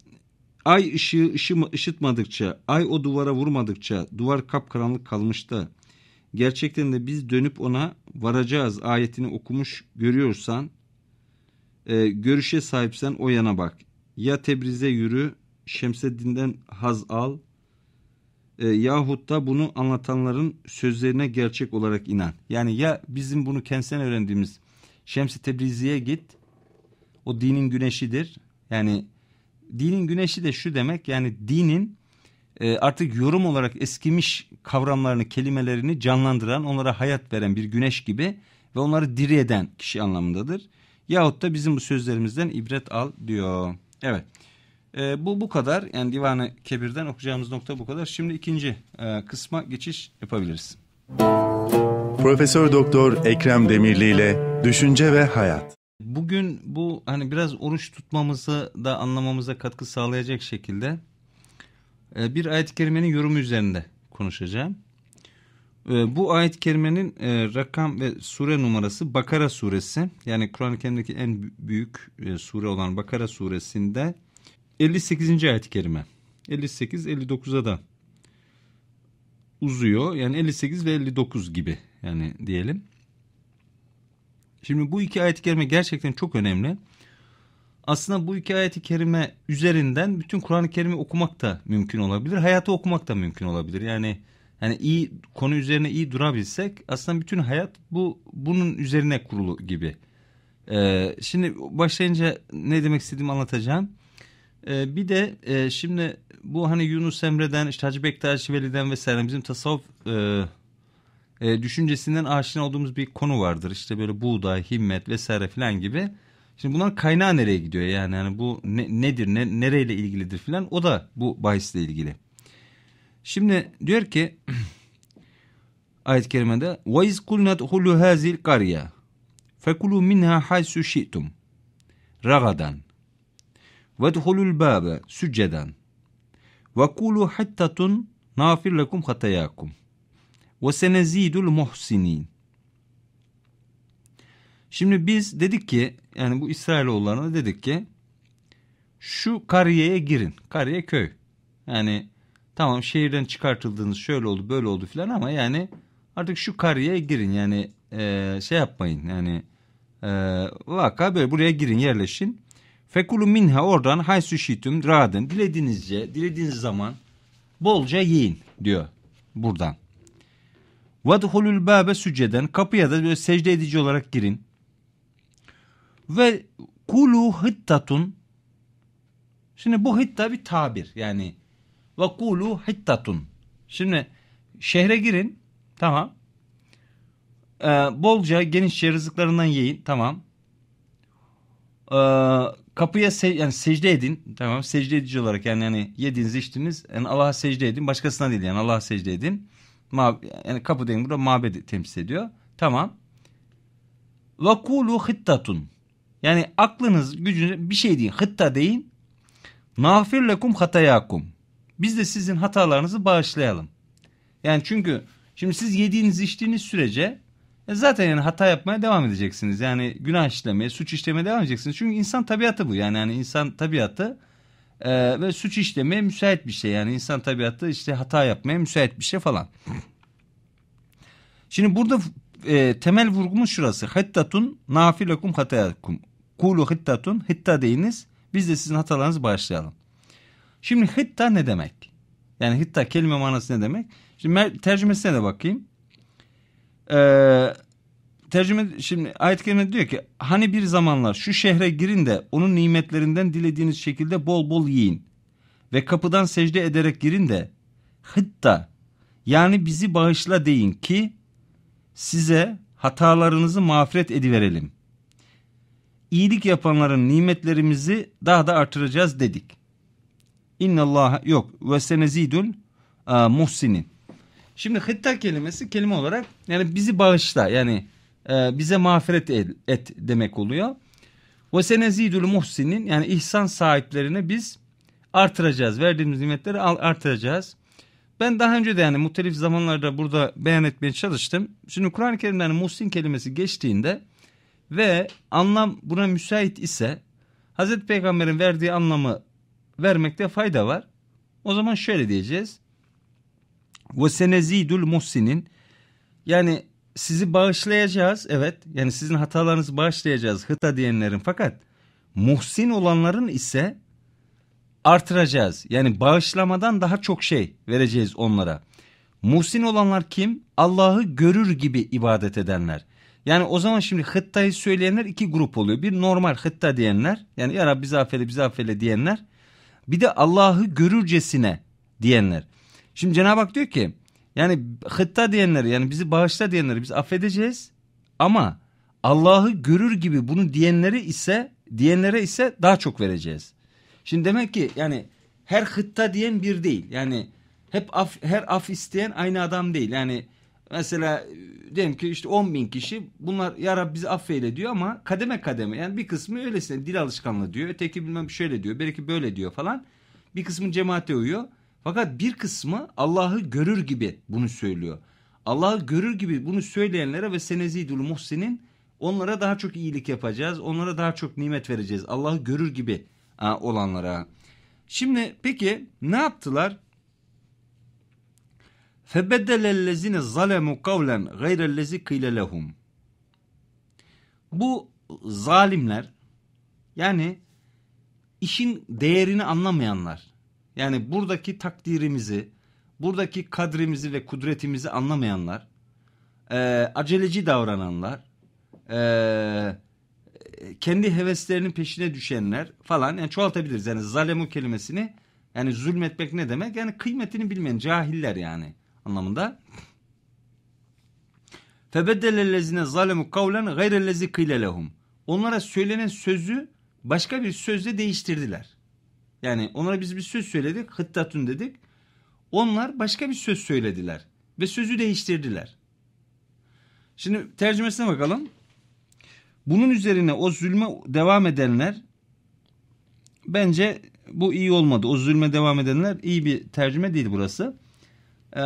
Ay ışığı ışıma, ışıtmadıkça, ay o duvara vurmadıkça duvar kapkaranlık kalmış da gerçekten de biz dönüp ona varacağız ayetini okumuş görüyorsan e, görüşe sahipsen o yana bak. Ya Tebriz'e yürü, Şemseddin'den haz al, e, yahut da bunu anlatanların sözlerine gerçek olarak inan. Yani ya bizim bunu kendisinden öğrendiğimiz Şems-i Tebrizi'ye git. O dinin güneşidir. Yani dinin güneşi de şu demek yani dinin e, artık yorum olarak eskimiş kavramlarını, kelimelerini canlandıran, onlara hayat veren bir güneş gibi ve onları diri eden kişi anlamındadır. Yahut da bizim bu sözlerimizden ibret al diyor. Evet. E, bu bu kadar. Yani divanı Kebir'den okuyacağımız nokta bu kadar. Şimdi ikinci e, kısma geçiş yapabiliriz. Profesör Doktor Ekrem Demirli ile Düşünce ve Hayat. Bugün bu hani biraz oruç tutmamızı da anlamamıza katkı sağlayacak şekilde e, bir ayet-i kerimenin yorumu üzerinde konuşacağım. E, bu ayet-i kerimenin e, rakam ve sure numarası Bakara suresi. Yani Kur'an-ı Kerim'deki en büyük e, sure olan Bakara suresinde 58. ayet-i kerime. 58 59'a da uzuyor. Yani 58 ve 59 gibi yani diyelim. Şimdi bu iki ayet-i kerime gerçekten çok önemli. Aslında bu iki ayet-i kerime üzerinden bütün Kur'an-ı Kerim'i okumak da mümkün olabilir. Hayatı okumak da mümkün olabilir. Yani yani iyi konu üzerine iyi durabilsek aslında bütün hayat bu bunun üzerine kurulu gibi. Ee, şimdi başlayınca ne demek istediğimi anlatacağım. E, bir de e, şimdi bu hani Yunus Emre'den, işte Hacı Bektaş Veli'den vesaire bizim tasavvuf e, e, düşüncesinden aşina olduğumuz bir konu vardır. İşte böyle buğday, himmet vesaire filan gibi. Şimdi bunların kaynağı nereye gidiyor yani? yani bu ne, nedir, ne, nereyle ilgilidir filan o da bu bahisle ilgili. Şimdi diyor ki ayet-i kerimede وَاِذْ قُلْنَا دْخُلُوا هَذِي الْقَرْيَةِ فَكُلُوا مِنْهَا حَيْسُ شِئْتُمْ رَغَدًا Vedhulul bâbe sücceden. Ve kulu hattatun nafir lekum hatayakum. Ve Şimdi biz dedik ki yani bu İsrailoğullarına dedik ki şu kariyeye girin. Kariye köy. Yani tamam şehirden çıkartıldınız, şöyle oldu böyle oldu filan ama yani artık şu kariyeye girin. Yani e, şey yapmayın yani e, vaka böyle buraya girin yerleşin. Fekulu minha oradan haysu şitüm radın. Dilediğinizce, dilediğiniz zaman bolca yiyin diyor buradan. Vadhulul babe süceden kapıya da böyle secde edici olarak girin. Ve kulu hittatun. Şimdi bu hitta bir tabir yani. Ve kulu hittatun. Şimdi şehre girin tamam. Ee, bolca genişçe rızıklarından yiyin tamam. Ee, kapıya se yani secde edin. Tamam secde edici olarak yani yani yediniz içtiniz. Yani Allah'a secde edin. Başkasına değil yani Allah'a secde edin. Ma yani kapı deyin burada mabedi temsil ediyor. Tamam. vakulu kulu hittatun. Yani aklınız gücünüz bir şey deyin. Hıtta deyin. Nafir lekum hatayakum. Biz de sizin hatalarınızı bağışlayalım. Yani çünkü şimdi siz yediğiniz içtiğiniz sürece e zaten yani hata yapmaya devam edeceksiniz. Yani günah işlemeye, suç işlemeye devam edeceksiniz. Çünkü insan tabiatı bu. Yani, yani insan tabiatı e, ve suç işlemeye müsait bir şey. Yani insan tabiatı işte hata yapmaya müsait bir şey falan. Şimdi burada e, temel vurgumuz şurası. Hittatun nafilekum hatayakum. Kulu hittatun hitta deyiniz. Biz de sizin hatalarınızı bağışlayalım. Şimdi hitta ne demek? Yani hitta kelime manası ne demek? Şimdi tercümesine de bakayım. Ee, tercüme şimdi ayet-i diyor ki hani bir zamanlar şu şehre girin de onun nimetlerinden dilediğiniz şekilde bol bol yiyin ve kapıdan secde ederek girin de hıtta yani bizi bağışla deyin ki size hatalarınızı mağfiret ediverelim. İyilik yapanların nimetlerimizi daha da artıracağız dedik. Allah yok ve senezidül e, muhsinin. Şimdi hıtta kelimesi kelime olarak yani bizi bağışla yani e, bize mağfiret et, et demek oluyor. Ve senezidül muhsinin yani ihsan sahiplerine biz artıracağız. Verdiğimiz nimetleri artıracağız. Ben daha önce de yani muhtelif zamanlarda burada beyan etmeye çalıştım. Şimdi Kur'an-ı Kerim'den muhsin kelimesi geçtiğinde ve anlam buna müsait ise Hazreti Peygamber'in verdiği anlamı vermekte fayda var. O zaman şöyle diyeceğiz. Ve senezidül muhsinin yani sizi bağışlayacağız evet yani sizin hatalarınızı bağışlayacağız hıta diyenlerin fakat muhsin olanların ise artıracağız. Yani bağışlamadan daha çok şey vereceğiz onlara. Muhsin olanlar kim? Allah'ı görür gibi ibadet edenler. Yani o zaman şimdi hıttayı söyleyenler iki grup oluyor. Bir normal hıtta diyenler yani ya Rabbi bizi affeyle bizi affeyle diyenler. Bir de Allah'ı görürcesine diyenler. Şimdi Cenab-ı Hak diyor ki yani hıtta diyenleri yani bizi bağışla diyenleri biz affedeceğiz ama Allah'ı görür gibi bunu diyenleri ise diyenlere ise daha çok vereceğiz. Şimdi demek ki yani her hıtta diyen bir değil. Yani hep af, her af isteyen aynı adam değil. Yani mesela diyelim ki işte 10 bin kişi bunlar ya Rabbi bizi affeyle diyor ama kademe kademe yani bir kısmı öylesine dil alışkanlığı diyor öteki bilmem şöyle diyor belki böyle diyor falan bir kısmı cemaate uyuyor fakat bir kısmı Allah'ı görür gibi bunu söylüyor. Allah'ı görür gibi bunu söyleyenlere ve senezidül muhsinin onlara daha çok iyilik yapacağız. Onlara daha çok nimet vereceğiz. Allah'ı görür gibi olanlara. Şimdi peki ne yaptılar? فَبَدَّلَ الَّذِينَ ظَلَمُوا قَوْلًا غَيْرَ الَّذِي قِيلَ لَهُمْ Bu zalimler yani işin değerini anlamayanlar yani buradaki takdirimizi, buradaki kadrimizi ve kudretimizi anlamayanlar, e, aceleci davrananlar, e, kendi heveslerinin peşine düşenler falan yani çoğaltabiliriz. Yani zalemu kelimesini yani zulmetmek ne demek? Yani kıymetini bilmeyen cahiller yani anlamında. Febedelellezine zalemu kavlen gayrellezi kıyle Onlara söylenen sözü başka bir sözle değiştirdiler. Yani onlara biz bir söz söyledik. Hıttatun dedik. Onlar başka bir söz söylediler. Ve sözü değiştirdiler. Şimdi tercümesine bakalım. Bunun üzerine o zulme devam edenler bence bu iyi olmadı. O zulme devam edenler iyi bir tercüme değil burası. Ee,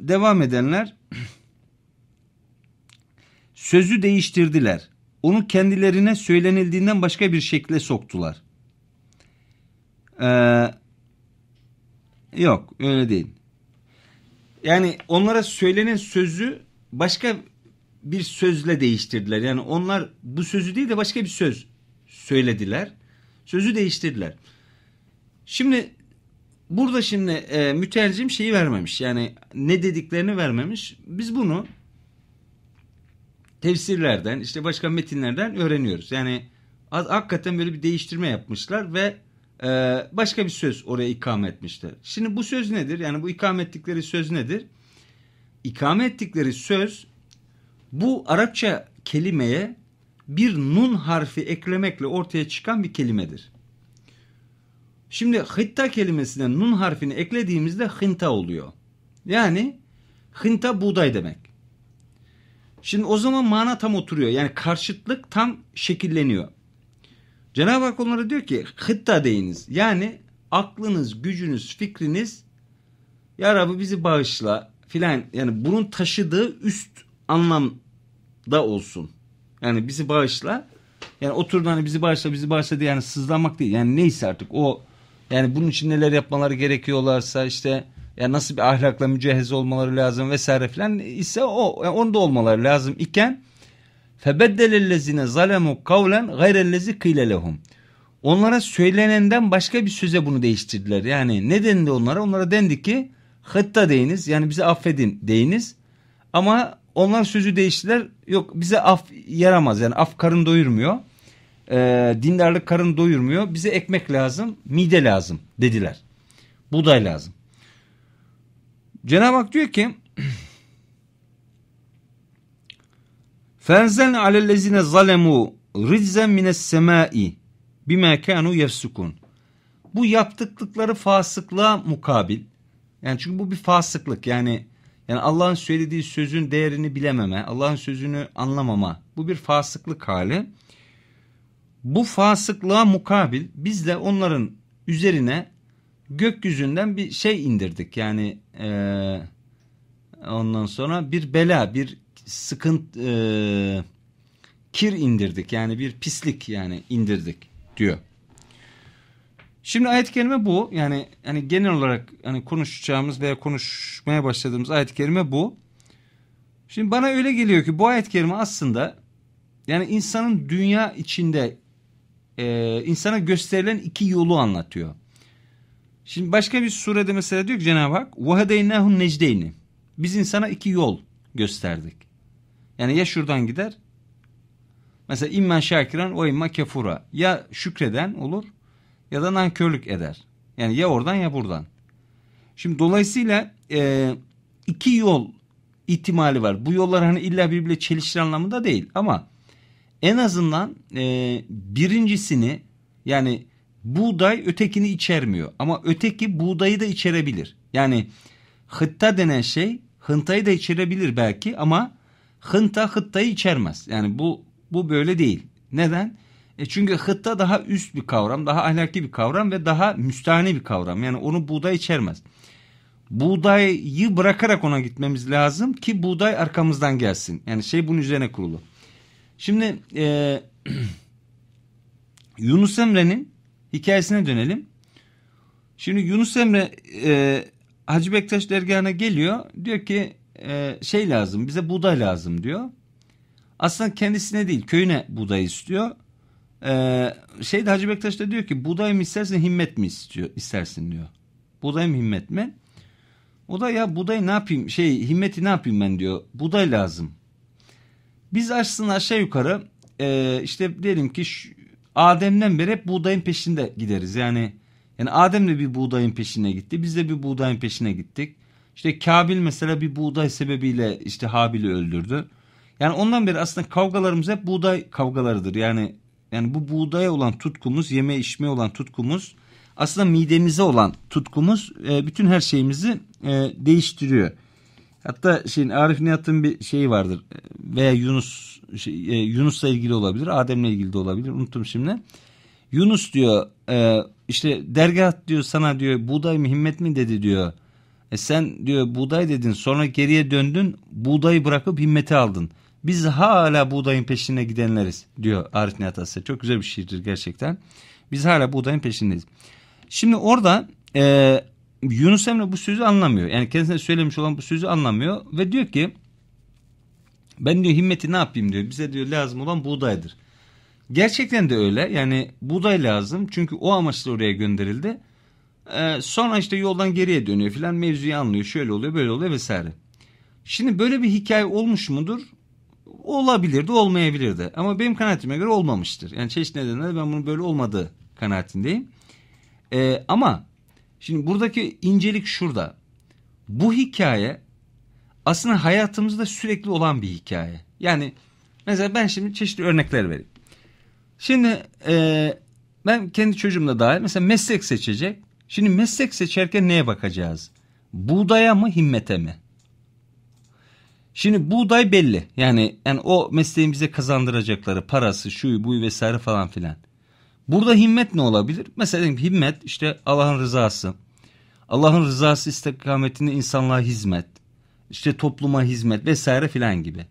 devam edenler sözü değiştirdiler. Onu kendilerine söylenildiğinden başka bir şekle soktular. Ee, yok öyle değil. Yani onlara söylenen sözü başka bir sözle değiştirdiler. Yani onlar bu sözü değil de başka bir söz söylediler. Sözü değiştirdiler. Şimdi burada şimdi e, mütercim şeyi vermemiş. Yani ne dediklerini vermemiş. Biz bunu tefsirlerden işte başka metinlerden öğreniyoruz. Yani hakikaten böyle bir değiştirme yapmışlar ve ee, başka bir söz oraya ikame etmişler. Şimdi bu söz nedir? Yani bu ikame ettikleri söz nedir? İkame ettikleri söz bu Arapça kelimeye bir nun harfi eklemekle ortaya çıkan bir kelimedir. Şimdi hıtta kelimesine nun harfini eklediğimizde hınta oluyor. Yani hınta buğday demek. Şimdi o zaman mana tam oturuyor. Yani karşıtlık tam şekilleniyor. Cenab-ı Hak onlara diyor ki hıtta deyiniz. Yani aklınız, gücünüz, fikriniz ya Rabbi bizi bağışla filan yani bunun taşıdığı üst anlamda olsun. Yani bizi bağışla. Yani oturdu, hani bizi bağışla bizi bağışla diye yani sızlanmak değil. Yani neyse artık o yani bunun için neler yapmaları gerekiyorlarsa işte yani nasıl bir ahlakla mücehhez olmaları lazım vesaire filan ise o yani onda olmaları lazım iken Febeddellezine zalemu kavlen gayrellezi kilelehum. Onlara söylenenden başka bir söze bunu değiştirdiler. Yani ne dendi onlara? Onlara dendi ki hıtta deyiniz yani bize affedin deyiniz. Ama onlar sözü değiştiler. Yok bize af yaramaz yani af karın doyurmuyor. Ee, dindarlık karın doyurmuyor. Bize ekmek lazım, mide lazım dediler. Buğday lazım. Cenab-ı Hak diyor ki فَاَنْزَلْنَا عَلَى الَّذ۪ينَ ظَلَمُوا رِجْزًا مِنَ السَّمَاءِ بِمَا كَانُوا يَفْسُكُونَ Bu yaptıklıkları fasıklığa mukabil. Yani çünkü bu bir fasıklık yani yani Allah'ın söylediği sözün değerini bilememe, Allah'ın sözünü anlamama bu bir fasıklık hali. Bu fasıklığa mukabil biz de onların üzerine gökyüzünden bir şey indirdik. Yani e, ondan sonra bir bela, bir sıkıntı e, kir indirdik yani bir pislik yani indirdik diyor. Şimdi ayet kelime bu. Yani hani genel olarak hani konuşacağımız veya konuşmaya başladığımız ayet kelime bu. Şimdi bana öyle geliyor ki bu ayet kelime aslında yani insanın dünya içinde e, insana gösterilen iki yolu anlatıyor. Şimdi başka bir surede mesela diyor ki Cenab-ı Hak وَهَدَيْنَاهُ necdeyni. Biz insana iki yol gösterdik. Yani ya şuradan gider. Mesela immen şakiran o imma kefura. Ya şükreden olur ya da nankörlük eder. Yani ya oradan ya buradan. Şimdi dolayısıyla e, iki yol ihtimali var. Bu yollar hani illa birbirle çelişir anlamında değil ama en azından e, birincisini yani buğday ötekini içermiyor ama öteki buğdayı da içerebilir. Yani hıtta denen şey hıntayı da içerebilir belki ama hınta hıttayı içermez. Yani bu bu böyle değil. Neden? E çünkü hıtta daha üst bir kavram, daha ahlaki bir kavram ve daha müstahni bir kavram. Yani onu buğday içermez. Buğdayı bırakarak ona gitmemiz lazım ki buğday arkamızdan gelsin. Yani şey bunun üzerine kurulu. Şimdi e, Yunus Emre'nin hikayesine dönelim. Şimdi Yunus Emre e, Hacı Bektaş dergahına geliyor. Diyor ki e, şey lazım bize buğday lazım diyor. Aslında kendisine değil köyüne buğday istiyor. Ee, şey de Hacı Bektaş da diyor ki buğday mı istersin himmet mi istiyor, istersin diyor. Buğday mı himmet mi? O da ya buğday ne yapayım şey himmeti ne yapayım ben diyor. Buğday lazım. Biz açsın aşağı yukarı e, işte diyelim ki şu, Adem'den beri hep buğdayın peşinde gideriz. Yani yani Adem de bir buğdayın peşine gitti. Biz de bir buğdayın peşine gittik. İşte Kabil mesela bir buğday sebebiyle işte Habil'i öldürdü. Yani ondan beri aslında kavgalarımız hep buğday kavgalarıdır. Yani yani bu buğdaya olan tutkumuz, yeme içmeye olan tutkumuz aslında midemize olan tutkumuz e, bütün her şeyimizi e, değiştiriyor. Hatta şeyin Arif Nihat'ın bir şeyi vardır veya Yunus şey, e, Yunus'la ilgili olabilir, Adem'le ilgili de olabilir. Unuttum şimdi. Yunus diyor e, işte dergah diyor sana diyor buğday mı himmet mi dedi diyor. E sen diyor buğday dedin sonra geriye döndün buğdayı bırakıp himmeti aldın. Biz hala buğdayın peşine gidenleriz diyor Arif Nihat Asya. Çok güzel bir şiirdir gerçekten. Biz hala buğdayın peşindeyiz. Şimdi orada e, Yunus Emre bu sözü anlamıyor. Yani kendisine söylemiş olan bu sözü anlamıyor. Ve diyor ki ben diyor himmeti ne yapayım diyor. Bize diyor lazım olan buğdaydır. Gerçekten de öyle. Yani buğday lazım. Çünkü o amaçla oraya gönderildi. Ee, sonra işte yoldan geriye dönüyor filan mevzuyu anlıyor. Şöyle oluyor böyle oluyor vesaire. Şimdi böyle bir hikaye olmuş mudur? Olabilirdi olmayabilirdi. Ama benim kanaatime göre olmamıştır. Yani çeşitli nedenlerle ben bunun böyle olmadığı kanaatindeyim. Ee, ama şimdi buradaki incelik şurada. Bu hikaye aslında hayatımızda sürekli olan bir hikaye. Yani mesela ben şimdi çeşitli örnekler vereyim. Şimdi e, ben kendi çocuğumla dahil mesela meslek seçecek. Şimdi meslek seçerken neye bakacağız? Buğdaya mı himmete mi? Şimdi buğday belli. Yani, yani o mesleğin bize kazandıracakları parası, şuyu, buyu vesaire falan filan. Burada himmet ne olabilir? Mesela himmet işte Allah'ın rızası. Allah'ın rızası istikametinde insanlığa hizmet. işte topluma hizmet vesaire filan gibi.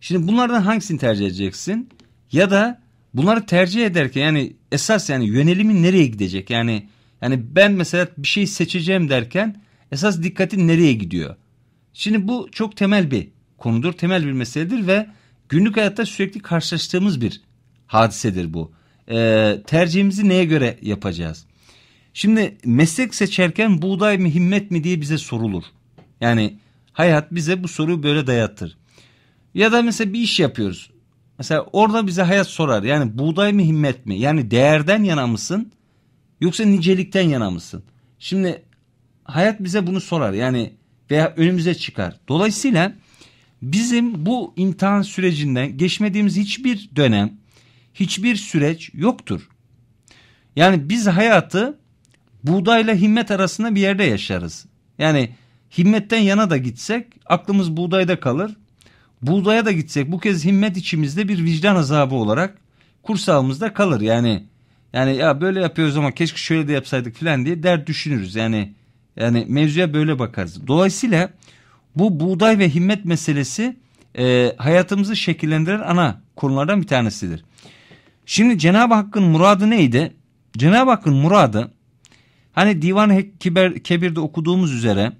Şimdi bunlardan hangisini tercih edeceksin? Ya da bunları tercih ederken yani esas yani yönelimin nereye gidecek? Yani yani ben mesela bir şey seçeceğim derken esas dikkatin nereye gidiyor? Şimdi bu çok temel bir konudur, temel bir meseledir ve günlük hayatta sürekli karşılaştığımız bir hadisedir bu. Ee, tercihimizi neye göre yapacağız? Şimdi meslek seçerken buğday mı himmet mi diye bize sorulur. Yani hayat bize bu soruyu böyle dayattır. Ya da mesela bir iş yapıyoruz. Mesela orada bize hayat sorar. Yani buğday mı himmet mi? Yani değerden yana mısın? Yoksa nicelikten yana mısın? Şimdi hayat bize bunu sorar yani veya önümüze çıkar. Dolayısıyla bizim bu imtihan sürecinden geçmediğimiz hiçbir dönem, hiçbir süreç yoktur. Yani biz hayatı buğdayla himmet arasında bir yerde yaşarız. Yani himmetten yana da gitsek aklımız buğdayda kalır. Buğdaya da gitsek bu kez himmet içimizde bir vicdan azabı olarak kursağımızda kalır. Yani yani ya böyle yapıyoruz ama keşke şöyle de yapsaydık falan diye dert düşünürüz. Yani yani mevzuya böyle bakarız. Dolayısıyla bu buğday ve himmet meselesi e, hayatımızı şekillendiren ana konulardan bir tanesidir. Şimdi Cenab-ı Hakk'ın muradı neydi? Cenab-ı Hakk'ın muradı hani Divan Kebir, Kebir'de okuduğumuz üzere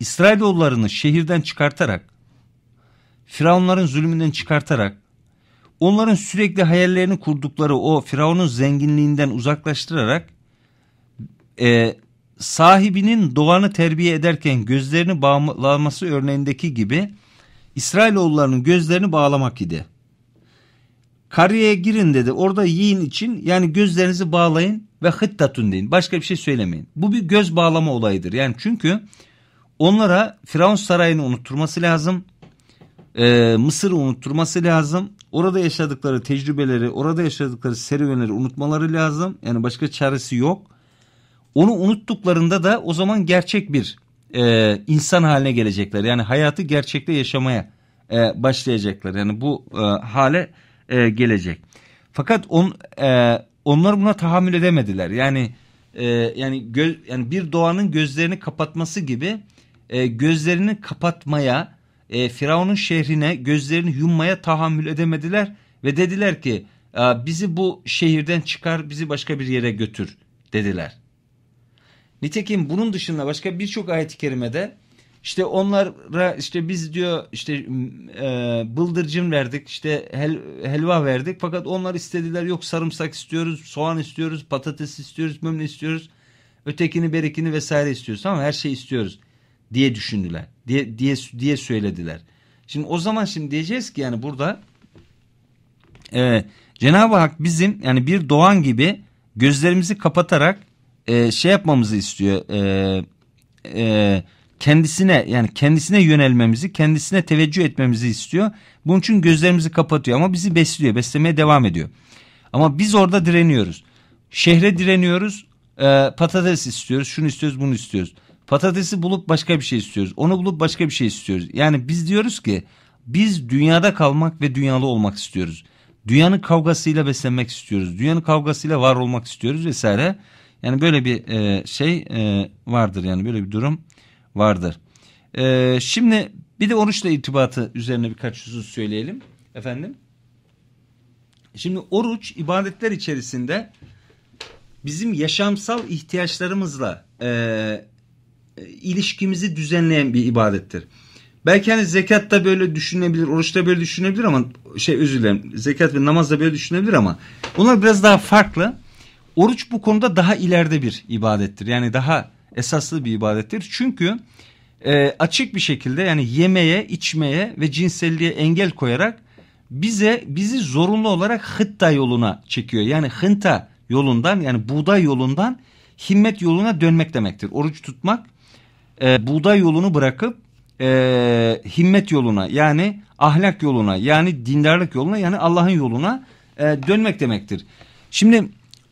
İsrailoğullarını şehirden çıkartarak Firavunların zulmünden çıkartarak onların sürekli hayallerini kurdukları o Firavun'un zenginliğinden uzaklaştırarak e, sahibinin doğanı terbiye ederken gözlerini bağlaması örneğindeki gibi İsrailoğullarının gözlerini bağlamak idi. Kariyeye girin dedi orada yiyin için yani gözlerinizi bağlayın ve hıttatun deyin başka bir şey söylemeyin. Bu bir göz bağlama olayıdır yani çünkü onlara Firavun sarayını unutturması lazım e, Mısır'ı unutturması lazım. Orada yaşadıkları tecrübeleri, orada yaşadıkları serüvenleri unutmaları lazım. Yani başka çaresi yok. Onu unuttuklarında da o zaman gerçek bir e, insan haline gelecekler. Yani hayatı gerçekte yaşamaya e, başlayacaklar. Yani bu e, hale e, gelecek. Fakat on, e, onlar buna tahammül edemediler. Yani e, yani göz, yani bir doğanın gözlerini kapatması gibi e, gözlerini kapatmaya e, Firavun'un şehrine gözlerini yummaya tahammül edemediler ve dediler ki e, bizi bu şehirden çıkar bizi başka bir yere götür dediler. Nitekim bunun dışında başka birçok ayet-i kerimede işte onlara işte biz diyor işte e, bıldırcın verdik işte hel, helva verdik fakat onlar istediler yok sarımsak istiyoruz soğan istiyoruz patates istiyoruz bilmem istiyoruz ötekini berikini vesaire istiyoruz ama her şeyi istiyoruz diye düşündüler. Diye, diye, diye söylediler. Şimdi o zaman şimdi diyeceğiz ki yani burada e, Cenab-ı Hak bizim yani bir doğan gibi gözlerimizi kapatarak e, şey yapmamızı istiyor. E, e, kendisine yani kendisine yönelmemizi, kendisine teveccüh etmemizi istiyor. Bunun için gözlerimizi kapatıyor ama bizi besliyor, beslemeye devam ediyor. Ama biz orada direniyoruz. Şehre direniyoruz, e, patates istiyoruz, şunu istiyoruz, bunu istiyoruz. Patatesi bulup başka bir şey istiyoruz. Onu bulup başka bir şey istiyoruz. Yani biz diyoruz ki biz dünyada kalmak ve dünyalı olmak istiyoruz. Dünyanın kavgasıyla beslenmek istiyoruz. Dünyanın kavgasıyla var olmak istiyoruz vesaire. Yani böyle bir e, şey e, vardır yani böyle bir durum vardır. E, şimdi bir de oruçla irtibatı üzerine birkaç husus söyleyelim efendim. Şimdi oruç ibadetler içerisinde bizim yaşamsal ihtiyaçlarımızla e, e, ilişkimizi düzenleyen bir ibadettir. Belki hani zekat da böyle düşünebilir, oruç da böyle düşünebilir ama şey özür dilerim. Zekat ve namaz da böyle düşünebilir ama bunlar biraz daha farklı. Oruç bu konuda daha ileride bir ibadettir. Yani daha esaslı bir ibadettir. Çünkü e, açık bir şekilde yani yemeye, içmeye ve cinselliğe engel koyarak bize bizi zorunlu olarak hıtta yoluna çekiyor. Yani hınta yolundan yani buğday yolundan himmet yoluna dönmek demektir. Oruç tutmak e, buğday yolunu bırakıp e, himmet yoluna yani ahlak yoluna yani dindarlık yoluna yani Allah'ın yoluna e, dönmek demektir. Şimdi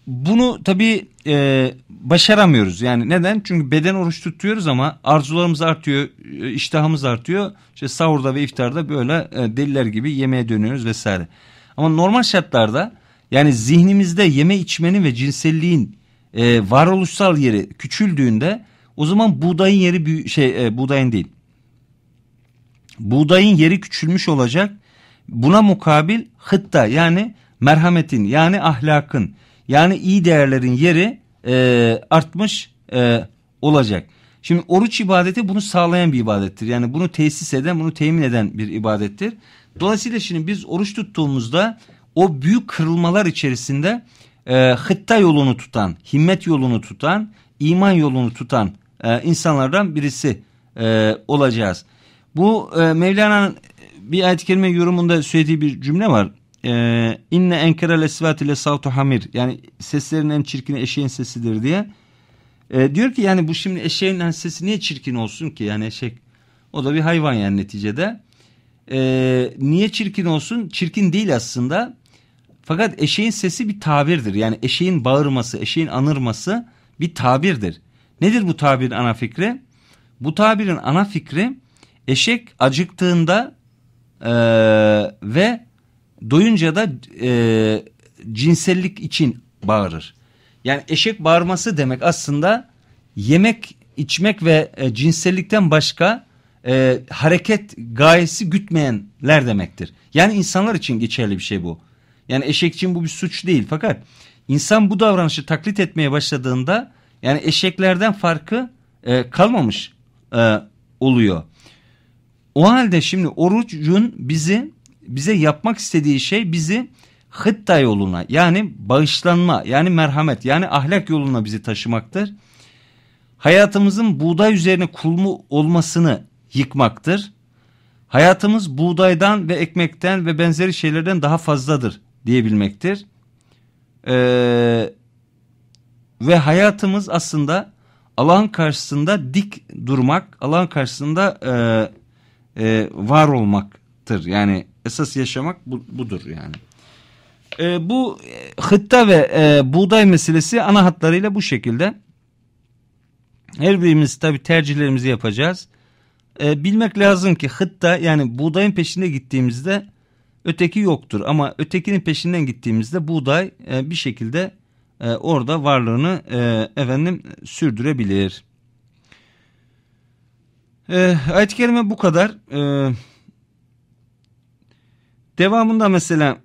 bunu tabii e, başaramıyoruz. Yani neden? Çünkü beden oruç tutuyoruz ama arzularımız artıyor, e, iştahımız artıyor. İşte sahurda ve iftarda böyle e, deliler gibi yemeğe dönüyoruz vesaire. Ama normal şartlarda yani zihnimizde yeme içmenin ve cinselliğin e, varoluşsal yeri küçüldüğünde o zaman buğdayın yeri büyü şey e, buğdayın değil. Buğdayın yeri küçülmüş olacak. Buna mukabil hıtta yani merhametin yani ahlakın yani iyi değerlerin yeri e, artmış e, olacak. Şimdi oruç ibadeti bunu sağlayan bir ibadettir. Yani bunu tesis eden, bunu temin eden bir ibadettir. Dolayısıyla şimdi biz oruç tuttuğumuzda o büyük kırılmalar içerisinde e, hıtta yolunu tutan, himmet yolunu tutan, iman yolunu tutan e, insanlardan birisi e, olacağız. Bu e, Mevlana'nın e, bir ayet-i kerime yorumunda söylediği bir cümle var. E, İnne enkerel lesvat ile savtu hamir. Yani seslerin en çirkini eşeğin sesidir diye. E, diyor ki yani bu şimdi eşeğin hani sesi niye çirkin olsun ki? Yani eşek o da bir hayvan yani neticede. E, niye çirkin olsun? Çirkin değil aslında. Fakat eşeğin sesi bir tabirdir. Yani eşeğin bağırması, eşeğin anırması bir tabirdir. Nedir bu tabirin ana fikri? Bu tabirin ana fikri eşek acıktığında e, ve doyunca da e, cinsellik için bağırır. Yani eşek bağırması demek aslında yemek, içmek ve e, cinsellikten başka e, hareket gayesi gütmeyenler demektir. Yani insanlar için geçerli bir şey bu. Yani eşek için bu bir suç değil fakat insan bu davranışı taklit etmeye başladığında yani eşeklerden farkı e, kalmamış e, oluyor. O halde şimdi orucun bizi bize yapmak istediği şey bizi hıtta yoluna yani bağışlanma yani merhamet yani ahlak yoluna bizi taşımaktır. Hayatımızın buğday üzerine kurulu olmasını yıkmaktır. Hayatımız buğdaydan ve ekmekten ve benzeri şeylerden daha fazladır diyebilmektir. Ee, ve hayatımız aslında alan karşısında dik durmak, alan karşısında e, e, var olmaktır. Yani esas yaşamak bu, budur yani. E, bu e, hıtta ve e, buğday meselesi ana hatlarıyla bu şekilde. Her birimiz tabii tercihlerimizi yapacağız. E, bilmek lazım ki hıtta yani buğdayın peşinde gittiğimizde öteki yoktur. Ama ötekinin peşinden gittiğimizde buğday e, bir şekilde e, orada varlığını e, efendim sürdürebilir. E, ayet-i kerime bu kadar. E, devamında mesela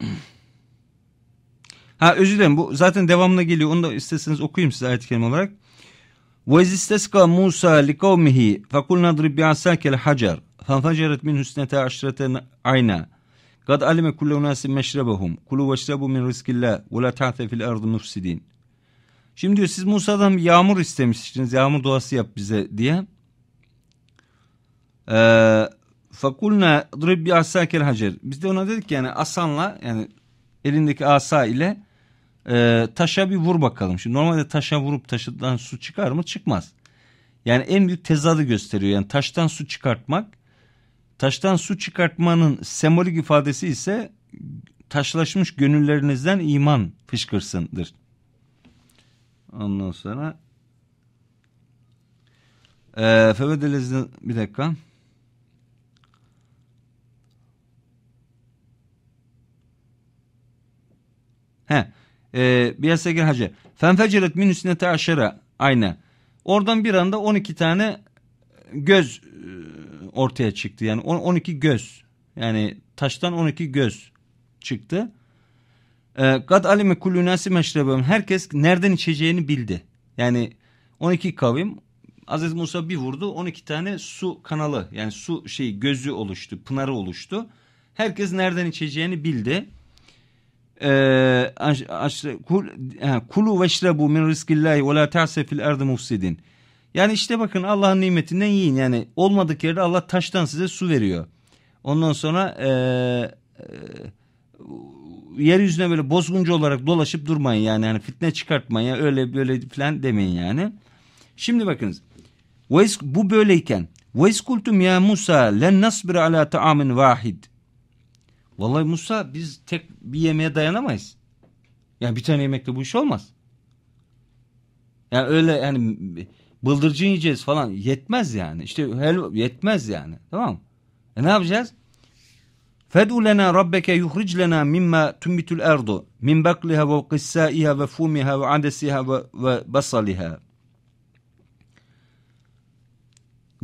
Ha özür dilerim bu zaten devamına geliyor. Onu da isterseniz okuyayım size ayet-i kerime olarak. وَاِذْ اِسْتَسْقَى مُوسَى لِقَوْمِهِ فَقُلْنَا ضْرِبْ بِعَسَاكَ الْحَجَرِ فَانْفَجَرَتْ مِنْ حُسْنَةَ عَشْرَةَ عَيْنًا Kad alime kullu unasin meşrebehum. Kulu veşrebu min rizkillah ve la ta'te fil ardı mufsidin. Şimdi diyor siz Musa'dan yağmur istemişsiniz, Yağmur duası yap bize diye. Eee fakulna drib bi asakel hacer. Biz de ona dedik yani asanla yani elindeki asa ile e, taşa bir vur bakalım. Şimdi normalde taşa vurup taşından su çıkar mı? Çıkmaz. Yani en büyük tezadı gösteriyor. Yani taştan su çıkartmak Taştan su çıkartmanın sembolik ifadesi ise taşlaşmış gönüllerinizden iman fışkırsındır. Ondan sonra ee, Fevedelez'in bir dakika. He. E, Biyaseger Hacı. Fenfeceret min üsnete aşara. Aynen. Oradan bir anda 12 tane göz e, ortaya çıktı. Yani 12 göz. Yani taştan 12 göz çıktı. Ee, kad alime kullu nasi meşrebem. Herkes nereden içeceğini bildi. Yani 12 kavim Aziz Musa bir vurdu 12 tane su kanalı yani su şey gözü oluştu pınarı oluştu. Herkes nereden içeceğini bildi. Ee, kulu veşrebu min rizkillahi ve la ta'se fil erdi mufsidin. Yani işte bakın Allah'ın nimetinden yiyin. Yani olmadık yerde Allah taştan size su veriyor. Ondan sonra e, e, yeryüzüne böyle bozguncu olarak dolaşıp durmayın yani. yani fitne çıkartmayın ya öyle böyle falan demeyin yani. Şimdi bakınız. Bu böyleyken Veskultum ya Musa len nasbir ala taamin vahid. Vallahi Musa biz tek bir yemeğe dayanamayız. Yani bir tane yemekle bu iş olmaz. Yani öyle yani Bıldırcın yiyeceğiz falan. Yetmez yani. İşte helva yetmez yani. Tamam mı? E ne yapacağız? Fed'u lena rabbeke yuhric lena mimma tumbitul erdu min bakliha ve kissaiha ve fumiha ve adesiha ve, ve basaliha.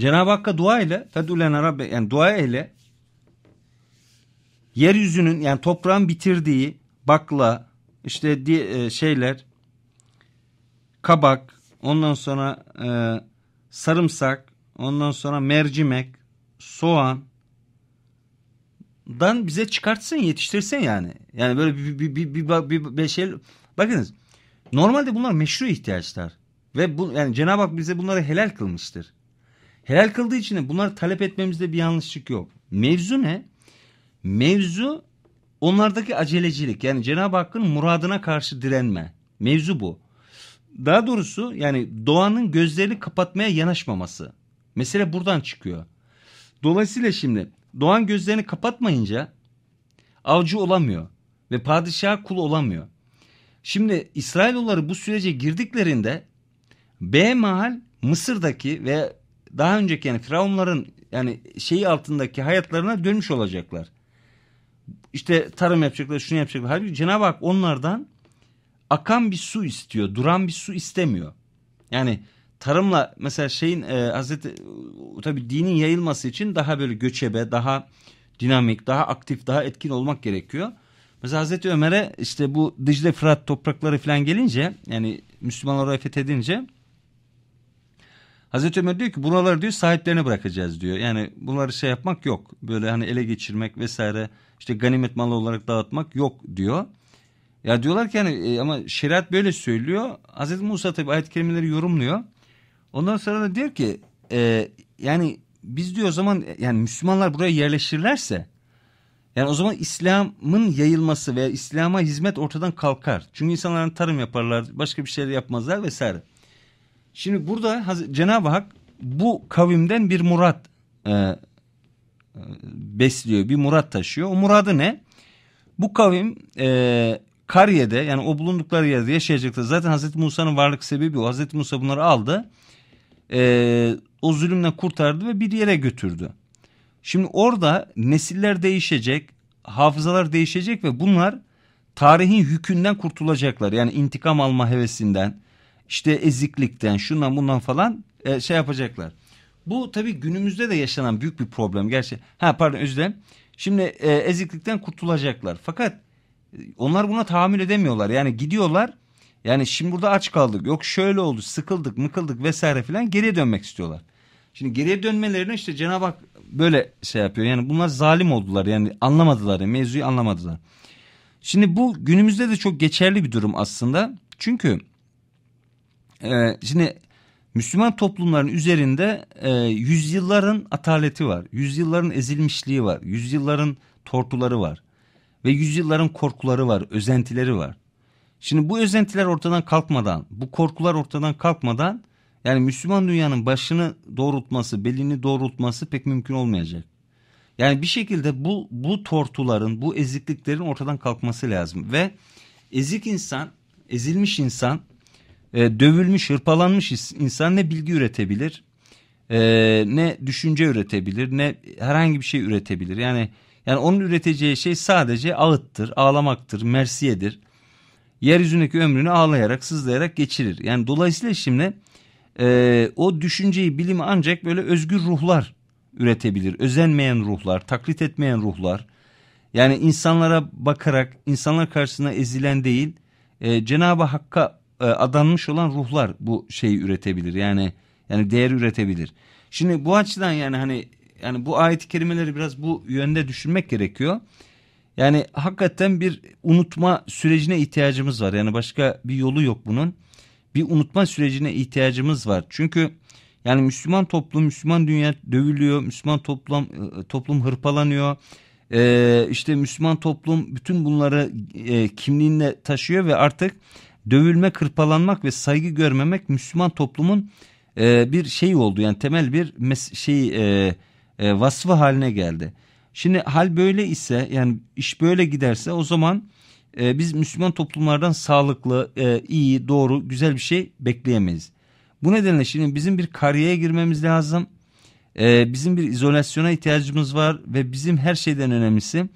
Cenab-ı Hakk'a dua ile fed'u lena rabbe yani dua ile yeryüzünün yani toprağın bitirdiği bakla işte di, e, şeyler kabak Ondan sonra e, sarımsak, ondan sonra mercimek, soğan dan bize çıkartsın, yetiştirsin yani. Yani böyle bir bir bir bir, bir, bir şey bakınız. Normalde bunlar meşru ihtiyaçlar ve bu yani Cenab-ı Hak bize bunları helal kılmıştır. Helal kıldığı için de bunları talep etmemizde bir yanlışlık yok. Mevzu ne? Mevzu onlardaki acelecilik. Yani Cenab-ı Hakk'ın muradına karşı direnme. Mevzu bu daha doğrusu yani doğanın gözlerini kapatmaya yanaşmaması. Mesele buradan çıkıyor. Dolayısıyla şimdi doğan gözlerini kapatmayınca avcı olamıyor ve padişaha kul olamıyor. Şimdi İsrailoğulları bu sürece girdiklerinde B mahal Mısır'daki ve daha önceki yani firavunların yani şeyi altındaki hayatlarına dönmüş olacaklar. İşte tarım yapacaklar, şunu yapacaklar. Halbuki Cenab-ı Hak onlardan akan bir su istiyor. Duran bir su istemiyor. Yani tarımla mesela şeyin e, Hazreti e, tabi dinin yayılması için daha böyle göçebe, daha dinamik, daha aktif, daha etkin olmak gerekiyor. Mesela Hazreti Ömer'e işte bu Dicle Fırat toprakları falan gelince yani Müslümanlar orayı fethedince Hazreti Ömer diyor ki buraları diyor sahiplerine bırakacağız diyor. Yani bunları şey yapmak yok. Böyle hani ele geçirmek vesaire işte ganimet malı olarak dağıtmak yok diyor. Ya diyorlar ki yani e, ama şeriat böyle söylüyor. Hazreti Musa tabi ayet kelimeleri yorumluyor. Ondan sonra da diyor ki e, yani biz diyor o zaman e, yani Müslümanlar buraya yerleşirlerse yani o zaman İslam'ın yayılması veya İslam'a hizmet ortadan kalkar. Çünkü insanların hani tarım yaparlar, başka bir şeyler yapmazlar vesaire. Şimdi burada Cenab-ı Hak bu kavimden bir murat e, e, besliyor, bir murat taşıyor. O muradı ne? Bu kavim e, Kariye'de yani o bulundukları yerde yaşayacaktı. Zaten Hazreti Musa'nın varlık sebebi o. Hazreti Musa bunları aldı. E, o zulümle kurtardı ve bir yere götürdü. Şimdi orada nesiller değişecek, hafızalar değişecek ve bunlar tarihin yükünden kurtulacaklar. Yani intikam alma hevesinden, işte eziklikten, şundan bundan falan e, şey yapacaklar. Bu tabii günümüzde de yaşanan büyük bir problem. Gerçi ha pardon özür dilerim. Şimdi e, eziklikten kurtulacaklar. Fakat onlar buna tahammül edemiyorlar. Yani gidiyorlar. Yani şimdi burada aç kaldık. Yok şöyle oldu. Sıkıldık, mıkıldık vesaire filan. Geriye dönmek istiyorlar. Şimdi geriye dönmelerine işte Cenab-ı Hak böyle şey yapıyor. Yani bunlar zalim oldular. Yani anlamadılar. Yani mevzuyu anlamadılar. Şimdi bu günümüzde de çok geçerli bir durum aslında. Çünkü e, şimdi Müslüman toplumların üzerinde e, yüzyılların ataleti var. Yüzyılların ezilmişliği var. Yüzyılların tortuları var. Ve yüzyılların korkuları var, özentileri var. Şimdi bu özentiler ortadan kalkmadan, bu korkular ortadan kalkmadan yani Müslüman dünyanın başını doğrultması, belini doğrultması pek mümkün olmayacak. Yani bir şekilde bu bu tortuların, bu ezikliklerin ortadan kalkması lazım ve ezik insan, ezilmiş insan, e, dövülmüş, hırpalanmış insan ne bilgi üretebilir, e, ne düşünce üretebilir, ne herhangi bir şey üretebilir. Yani yani onun üreteceği şey sadece ağıttır, ağlamaktır, mersiyedir. Yeryüzündeki ömrünü ağlayarak, sızlayarak geçirir. Yani dolayısıyla şimdi e, o düşünceyi, bilim ancak böyle özgür ruhlar üretebilir. Özenmeyen ruhlar, taklit etmeyen ruhlar. Yani insanlara bakarak, insanlar karşısında ezilen değil, e, Cenab-ı Hakk'a e, adanmış olan ruhlar bu şeyi üretebilir. Yani yani değer üretebilir. Şimdi bu açıdan yani hani yani bu ayet-i kerimeleri biraz bu yönde düşünmek gerekiyor. Yani hakikaten bir unutma sürecine ihtiyacımız var. Yani başka bir yolu yok bunun. Bir unutma sürecine ihtiyacımız var. Çünkü yani Müslüman toplum, Müslüman dünya dövülüyor. Müslüman toplum e, toplum hırpalanıyor. Ee, işte Müslüman toplum bütün bunları e, kimliğinde taşıyor ve artık dövülme, kırpalanmak ve saygı görmemek Müslüman toplumun e, bir şey oldu. Yani temel bir şey e, e, vasfı haline geldi. Şimdi hal böyle ise yani iş böyle giderse o zaman e, biz Müslüman toplumlardan sağlıklı, e, iyi, doğru, güzel bir şey bekleyemeyiz. Bu nedenle şimdi bizim bir kariyere girmemiz lazım. E, bizim bir izolasyona ihtiyacımız var ve bizim her şeyden önemlisi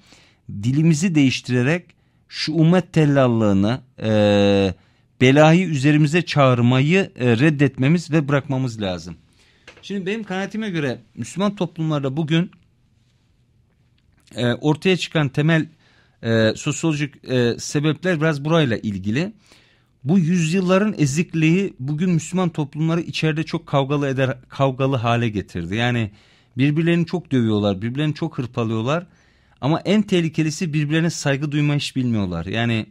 dilimizi değiştirerek şu ummet tellallığını, e, belayı üzerimize çağırmayı e, reddetmemiz ve bırakmamız lazım. Şimdi benim kanaatime göre Müslüman toplumlarda bugün e, ortaya çıkan temel e, sosyolojik e, sebepler biraz burayla ilgili. Bu yüzyılların ezikliği bugün Müslüman toplumları içeride çok kavgalı eder kavgalı hale getirdi. Yani birbirlerini çok dövüyorlar, birbirlerini çok hırpalıyorlar. Ama en tehlikelisi birbirlerine saygı duymayı hiç bilmiyorlar. Yani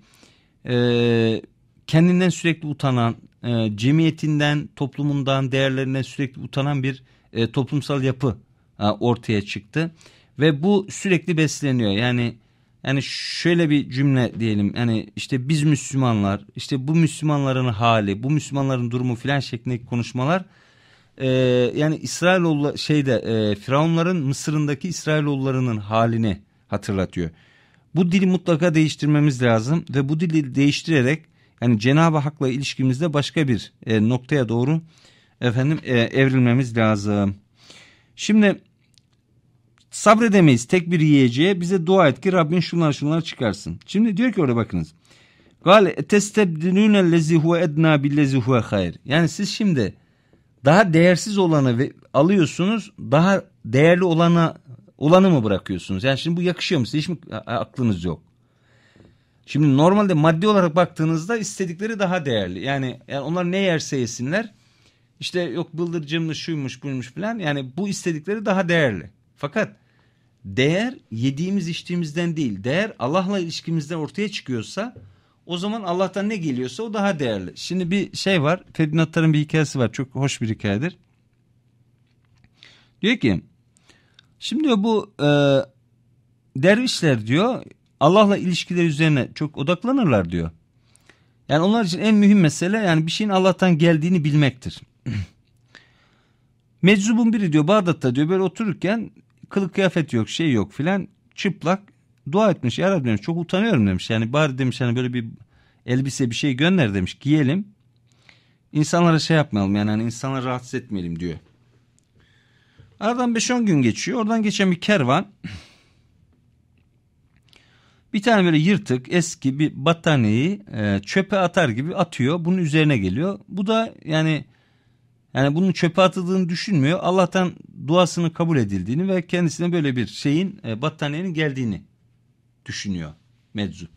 e, kendinden sürekli utanan, e, cemiyetinden, toplumundan, değerlerine sürekli utanan bir e, toplumsal yapı e, ortaya çıktı. Ve bu sürekli besleniyor. Yani yani şöyle bir cümle diyelim. Yani işte biz Müslümanlar, işte bu Müslümanların hali, bu Müslümanların durumu filan şeklindeki konuşmalar e, yani İsrailoğlu şeyde e, Firavunların Mısır'ındaki İsrailoğullarının halini hatırlatıyor. Bu dili mutlaka değiştirmemiz lazım ve bu dili değiştirerek yani Cenab-ı Hak'la ilişkimizde başka bir e, noktaya doğru efendim e, evrilmemiz lazım. Şimdi sabredemeyiz tek bir yiyeceğe bize dua et ki Rabbin şunlar şunlar çıkarsın. Şimdi diyor ki orada bakınız. Gale testebdilune lezi huve edna billezi huve hayr. Yani siz şimdi daha değersiz olanı alıyorsunuz daha değerli olana olanı mı bırakıyorsunuz? Yani şimdi bu yakışıyor mu? Size hiç mi aklınız yok? Şimdi normalde maddi olarak baktığınızda istedikleri daha değerli. Yani, yani onlar ne yerse yesinler. İşte yok bıldırcınmış şuymuş buymuş falan. Yani bu istedikleri daha değerli. Fakat değer yediğimiz içtiğimizden değil. Değer Allah'la ilişkimizden ortaya çıkıyorsa o zaman Allah'tan ne geliyorsa o daha değerli. Şimdi bir şey var. Ferdinandların bir hikayesi var. Çok hoş bir hikayedir. Diyor ki şimdi diyor bu e, dervişler diyor Allah'la ilişkiler üzerine çok odaklanırlar diyor. Yani onlar için en mühim mesele yani bir şeyin Allah'tan geldiğini bilmektir. Meczubun biri diyor Bağdat'ta diyor böyle otururken kılık kıyafet yok şey yok filan çıplak dua etmiş. Ya Rabbi demiş çok utanıyorum demiş yani bari demiş hani böyle bir elbise bir şey gönder demiş giyelim. İnsanlara şey yapmayalım yani hani insanları rahatsız etmeyelim diyor. Aradan 5-10 gün geçiyor oradan geçen bir kervan bir tane böyle yırtık eski bir battaniyeyi e, çöpe atar gibi atıyor. Bunun üzerine geliyor. Bu da yani yani bunun çöpe atıldığını düşünmüyor. Allah'tan duasını kabul edildiğini ve kendisine böyle bir şeyin e, battaniyenin geldiğini düşünüyor meczup.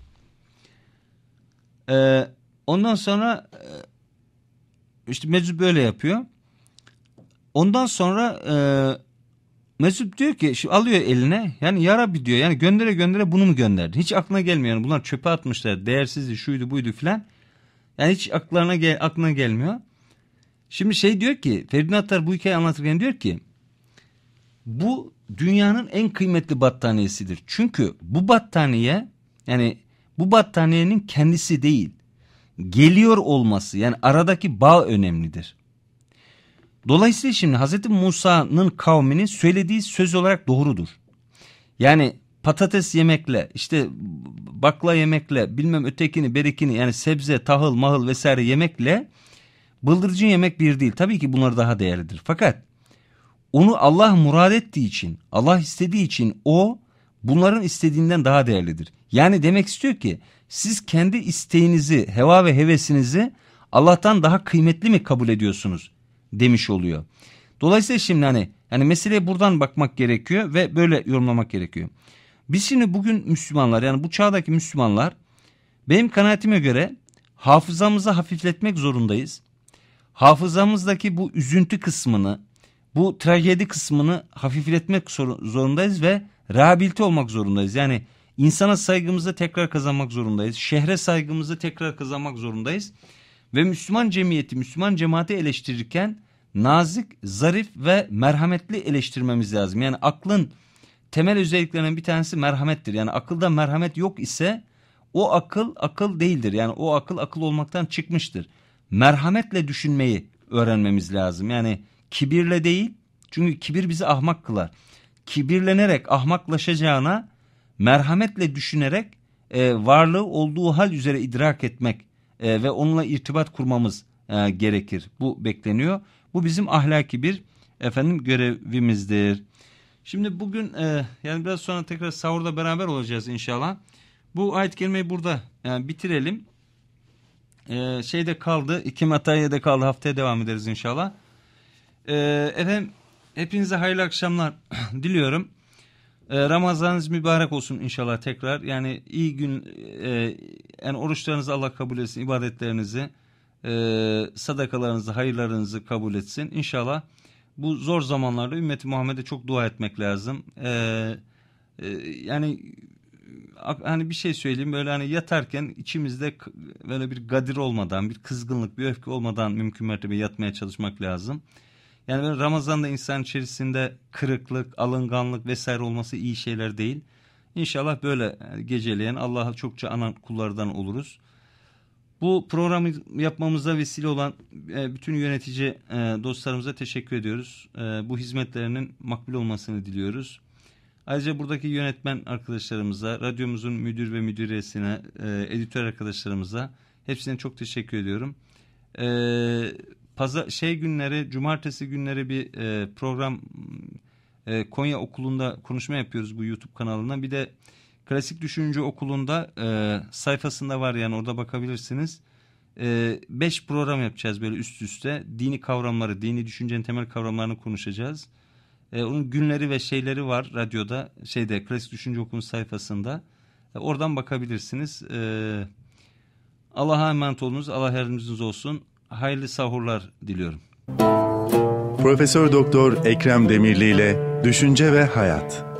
E, ondan sonra e, işte meczup böyle yapıyor. Ondan sonra e, Mesut diyor ki şimdi alıyor eline yani ya diyor yani göndere göndere bunu mu gönderdin? Hiç aklına gelmiyor yani bunlar çöpe atmışlar değersizdi şuydu buydu filan. Yani hiç aklına gel, aklına gelmiyor. Şimdi şey diyor ki Feridun bu hikayeyi anlatırken diyor ki bu dünyanın en kıymetli battaniyesidir. Çünkü bu battaniye yani bu battaniyenin kendisi değil geliyor olması yani aradaki bağ önemlidir. Dolayısıyla şimdi Hz. Musa'nın kavminin söylediği söz olarak doğrudur. Yani patates yemekle işte bakla yemekle bilmem ötekini berekini yani sebze tahıl mahıl vesaire yemekle bıldırcın yemek bir değil. Tabii ki bunlar daha değerlidir. Fakat onu Allah murad ettiği için Allah istediği için o bunların istediğinden daha değerlidir. Yani demek istiyor ki siz kendi isteğinizi heva ve hevesinizi Allah'tan daha kıymetli mi kabul ediyorsunuz? demiş oluyor. Dolayısıyla şimdi hani yani meseleye buradan bakmak gerekiyor ve böyle yorumlamak gerekiyor. Biz şimdi bugün Müslümanlar yani bu çağdaki Müslümanlar benim kanaatime göre hafızamızı hafifletmek zorundayız. Hafızamızdaki bu üzüntü kısmını, bu trajedi kısmını hafifletmek zorundayız ve rehabilite olmak zorundayız. Yani insana saygımızı tekrar kazanmak zorundayız. Şehre saygımızı tekrar kazanmak zorundayız ve Müslüman cemiyeti, Müslüman cemaati eleştirirken nazik, zarif ve merhametli eleştirmemiz lazım. Yani aklın temel özelliklerinden bir tanesi merhamettir. Yani akılda merhamet yok ise o akıl akıl değildir. Yani o akıl akıl olmaktan çıkmıştır. Merhametle düşünmeyi öğrenmemiz lazım. Yani kibirle değil. Çünkü kibir bizi ahmak kılar. Kibirlenerek ahmaklaşacağına merhametle düşünerek e, varlığı olduğu hal üzere idrak etmek e, ve onunla irtibat kurmamız e, gerekir. Bu bekleniyor. Bu bizim ahlaki bir efendim görevimizdir. Şimdi bugün e, yani biraz sonra tekrar sahurda beraber olacağız inşallah. Bu ayet kelimeyi burada yani e, bitirelim. E, şeyde kaldı. iki materyada kaldı. Haftaya devam ederiz inşallah. E, efendim hepinize hayırlı akşamlar diliyorum. Ee, Ramazanınız mübarek olsun inşallah tekrar. Yani iyi gün, e, yani oruçlarınızı Allah kabul etsin, ibadetlerinizi, e, sadakalarınızı, hayırlarınızı kabul etsin. İnşallah bu zor zamanlarda ümmeti Muhammed'e çok dua etmek lazım. Ee, e, yani hani bir şey söyleyeyim böyle hani yatarken içimizde böyle bir gadir olmadan, bir kızgınlık, bir öfke olmadan mümkün mertebe yatmaya çalışmak lazım. Yani ben Ramazan'da insan içerisinde kırıklık, alınganlık vesaire olması iyi şeyler değil. İnşallah böyle geceleyen Allah'a çokça anan kullardan oluruz. Bu programı yapmamıza vesile olan e, bütün yönetici e, dostlarımıza teşekkür ediyoruz. E, bu hizmetlerinin makbul olmasını diliyoruz. Ayrıca buradaki yönetmen arkadaşlarımıza, radyomuzun müdür ve müdüresine, editör arkadaşlarımıza hepsine çok teşekkür ediyorum. Paza, şey günleri, cumartesi günleri bir e, program e, Konya Okulu'nda konuşma yapıyoruz bu YouTube kanalına. Bir de Klasik Düşünce Okulu'nda e, sayfasında var yani orada bakabilirsiniz. 5 e, program yapacağız böyle üst üste. Dini kavramları, dini düşüncenin temel kavramlarını konuşacağız. E, onun günleri ve şeyleri var radyoda, şeyde Klasik Düşünce Okulu'nun sayfasında. E, oradan bakabilirsiniz. E, Allah'a emanet olunuz. Allah yardımcınız olsun hayırlı sahurlar diliyorum. Profesör Doktor Ekrem Demirli ile Düşünce ve Hayat.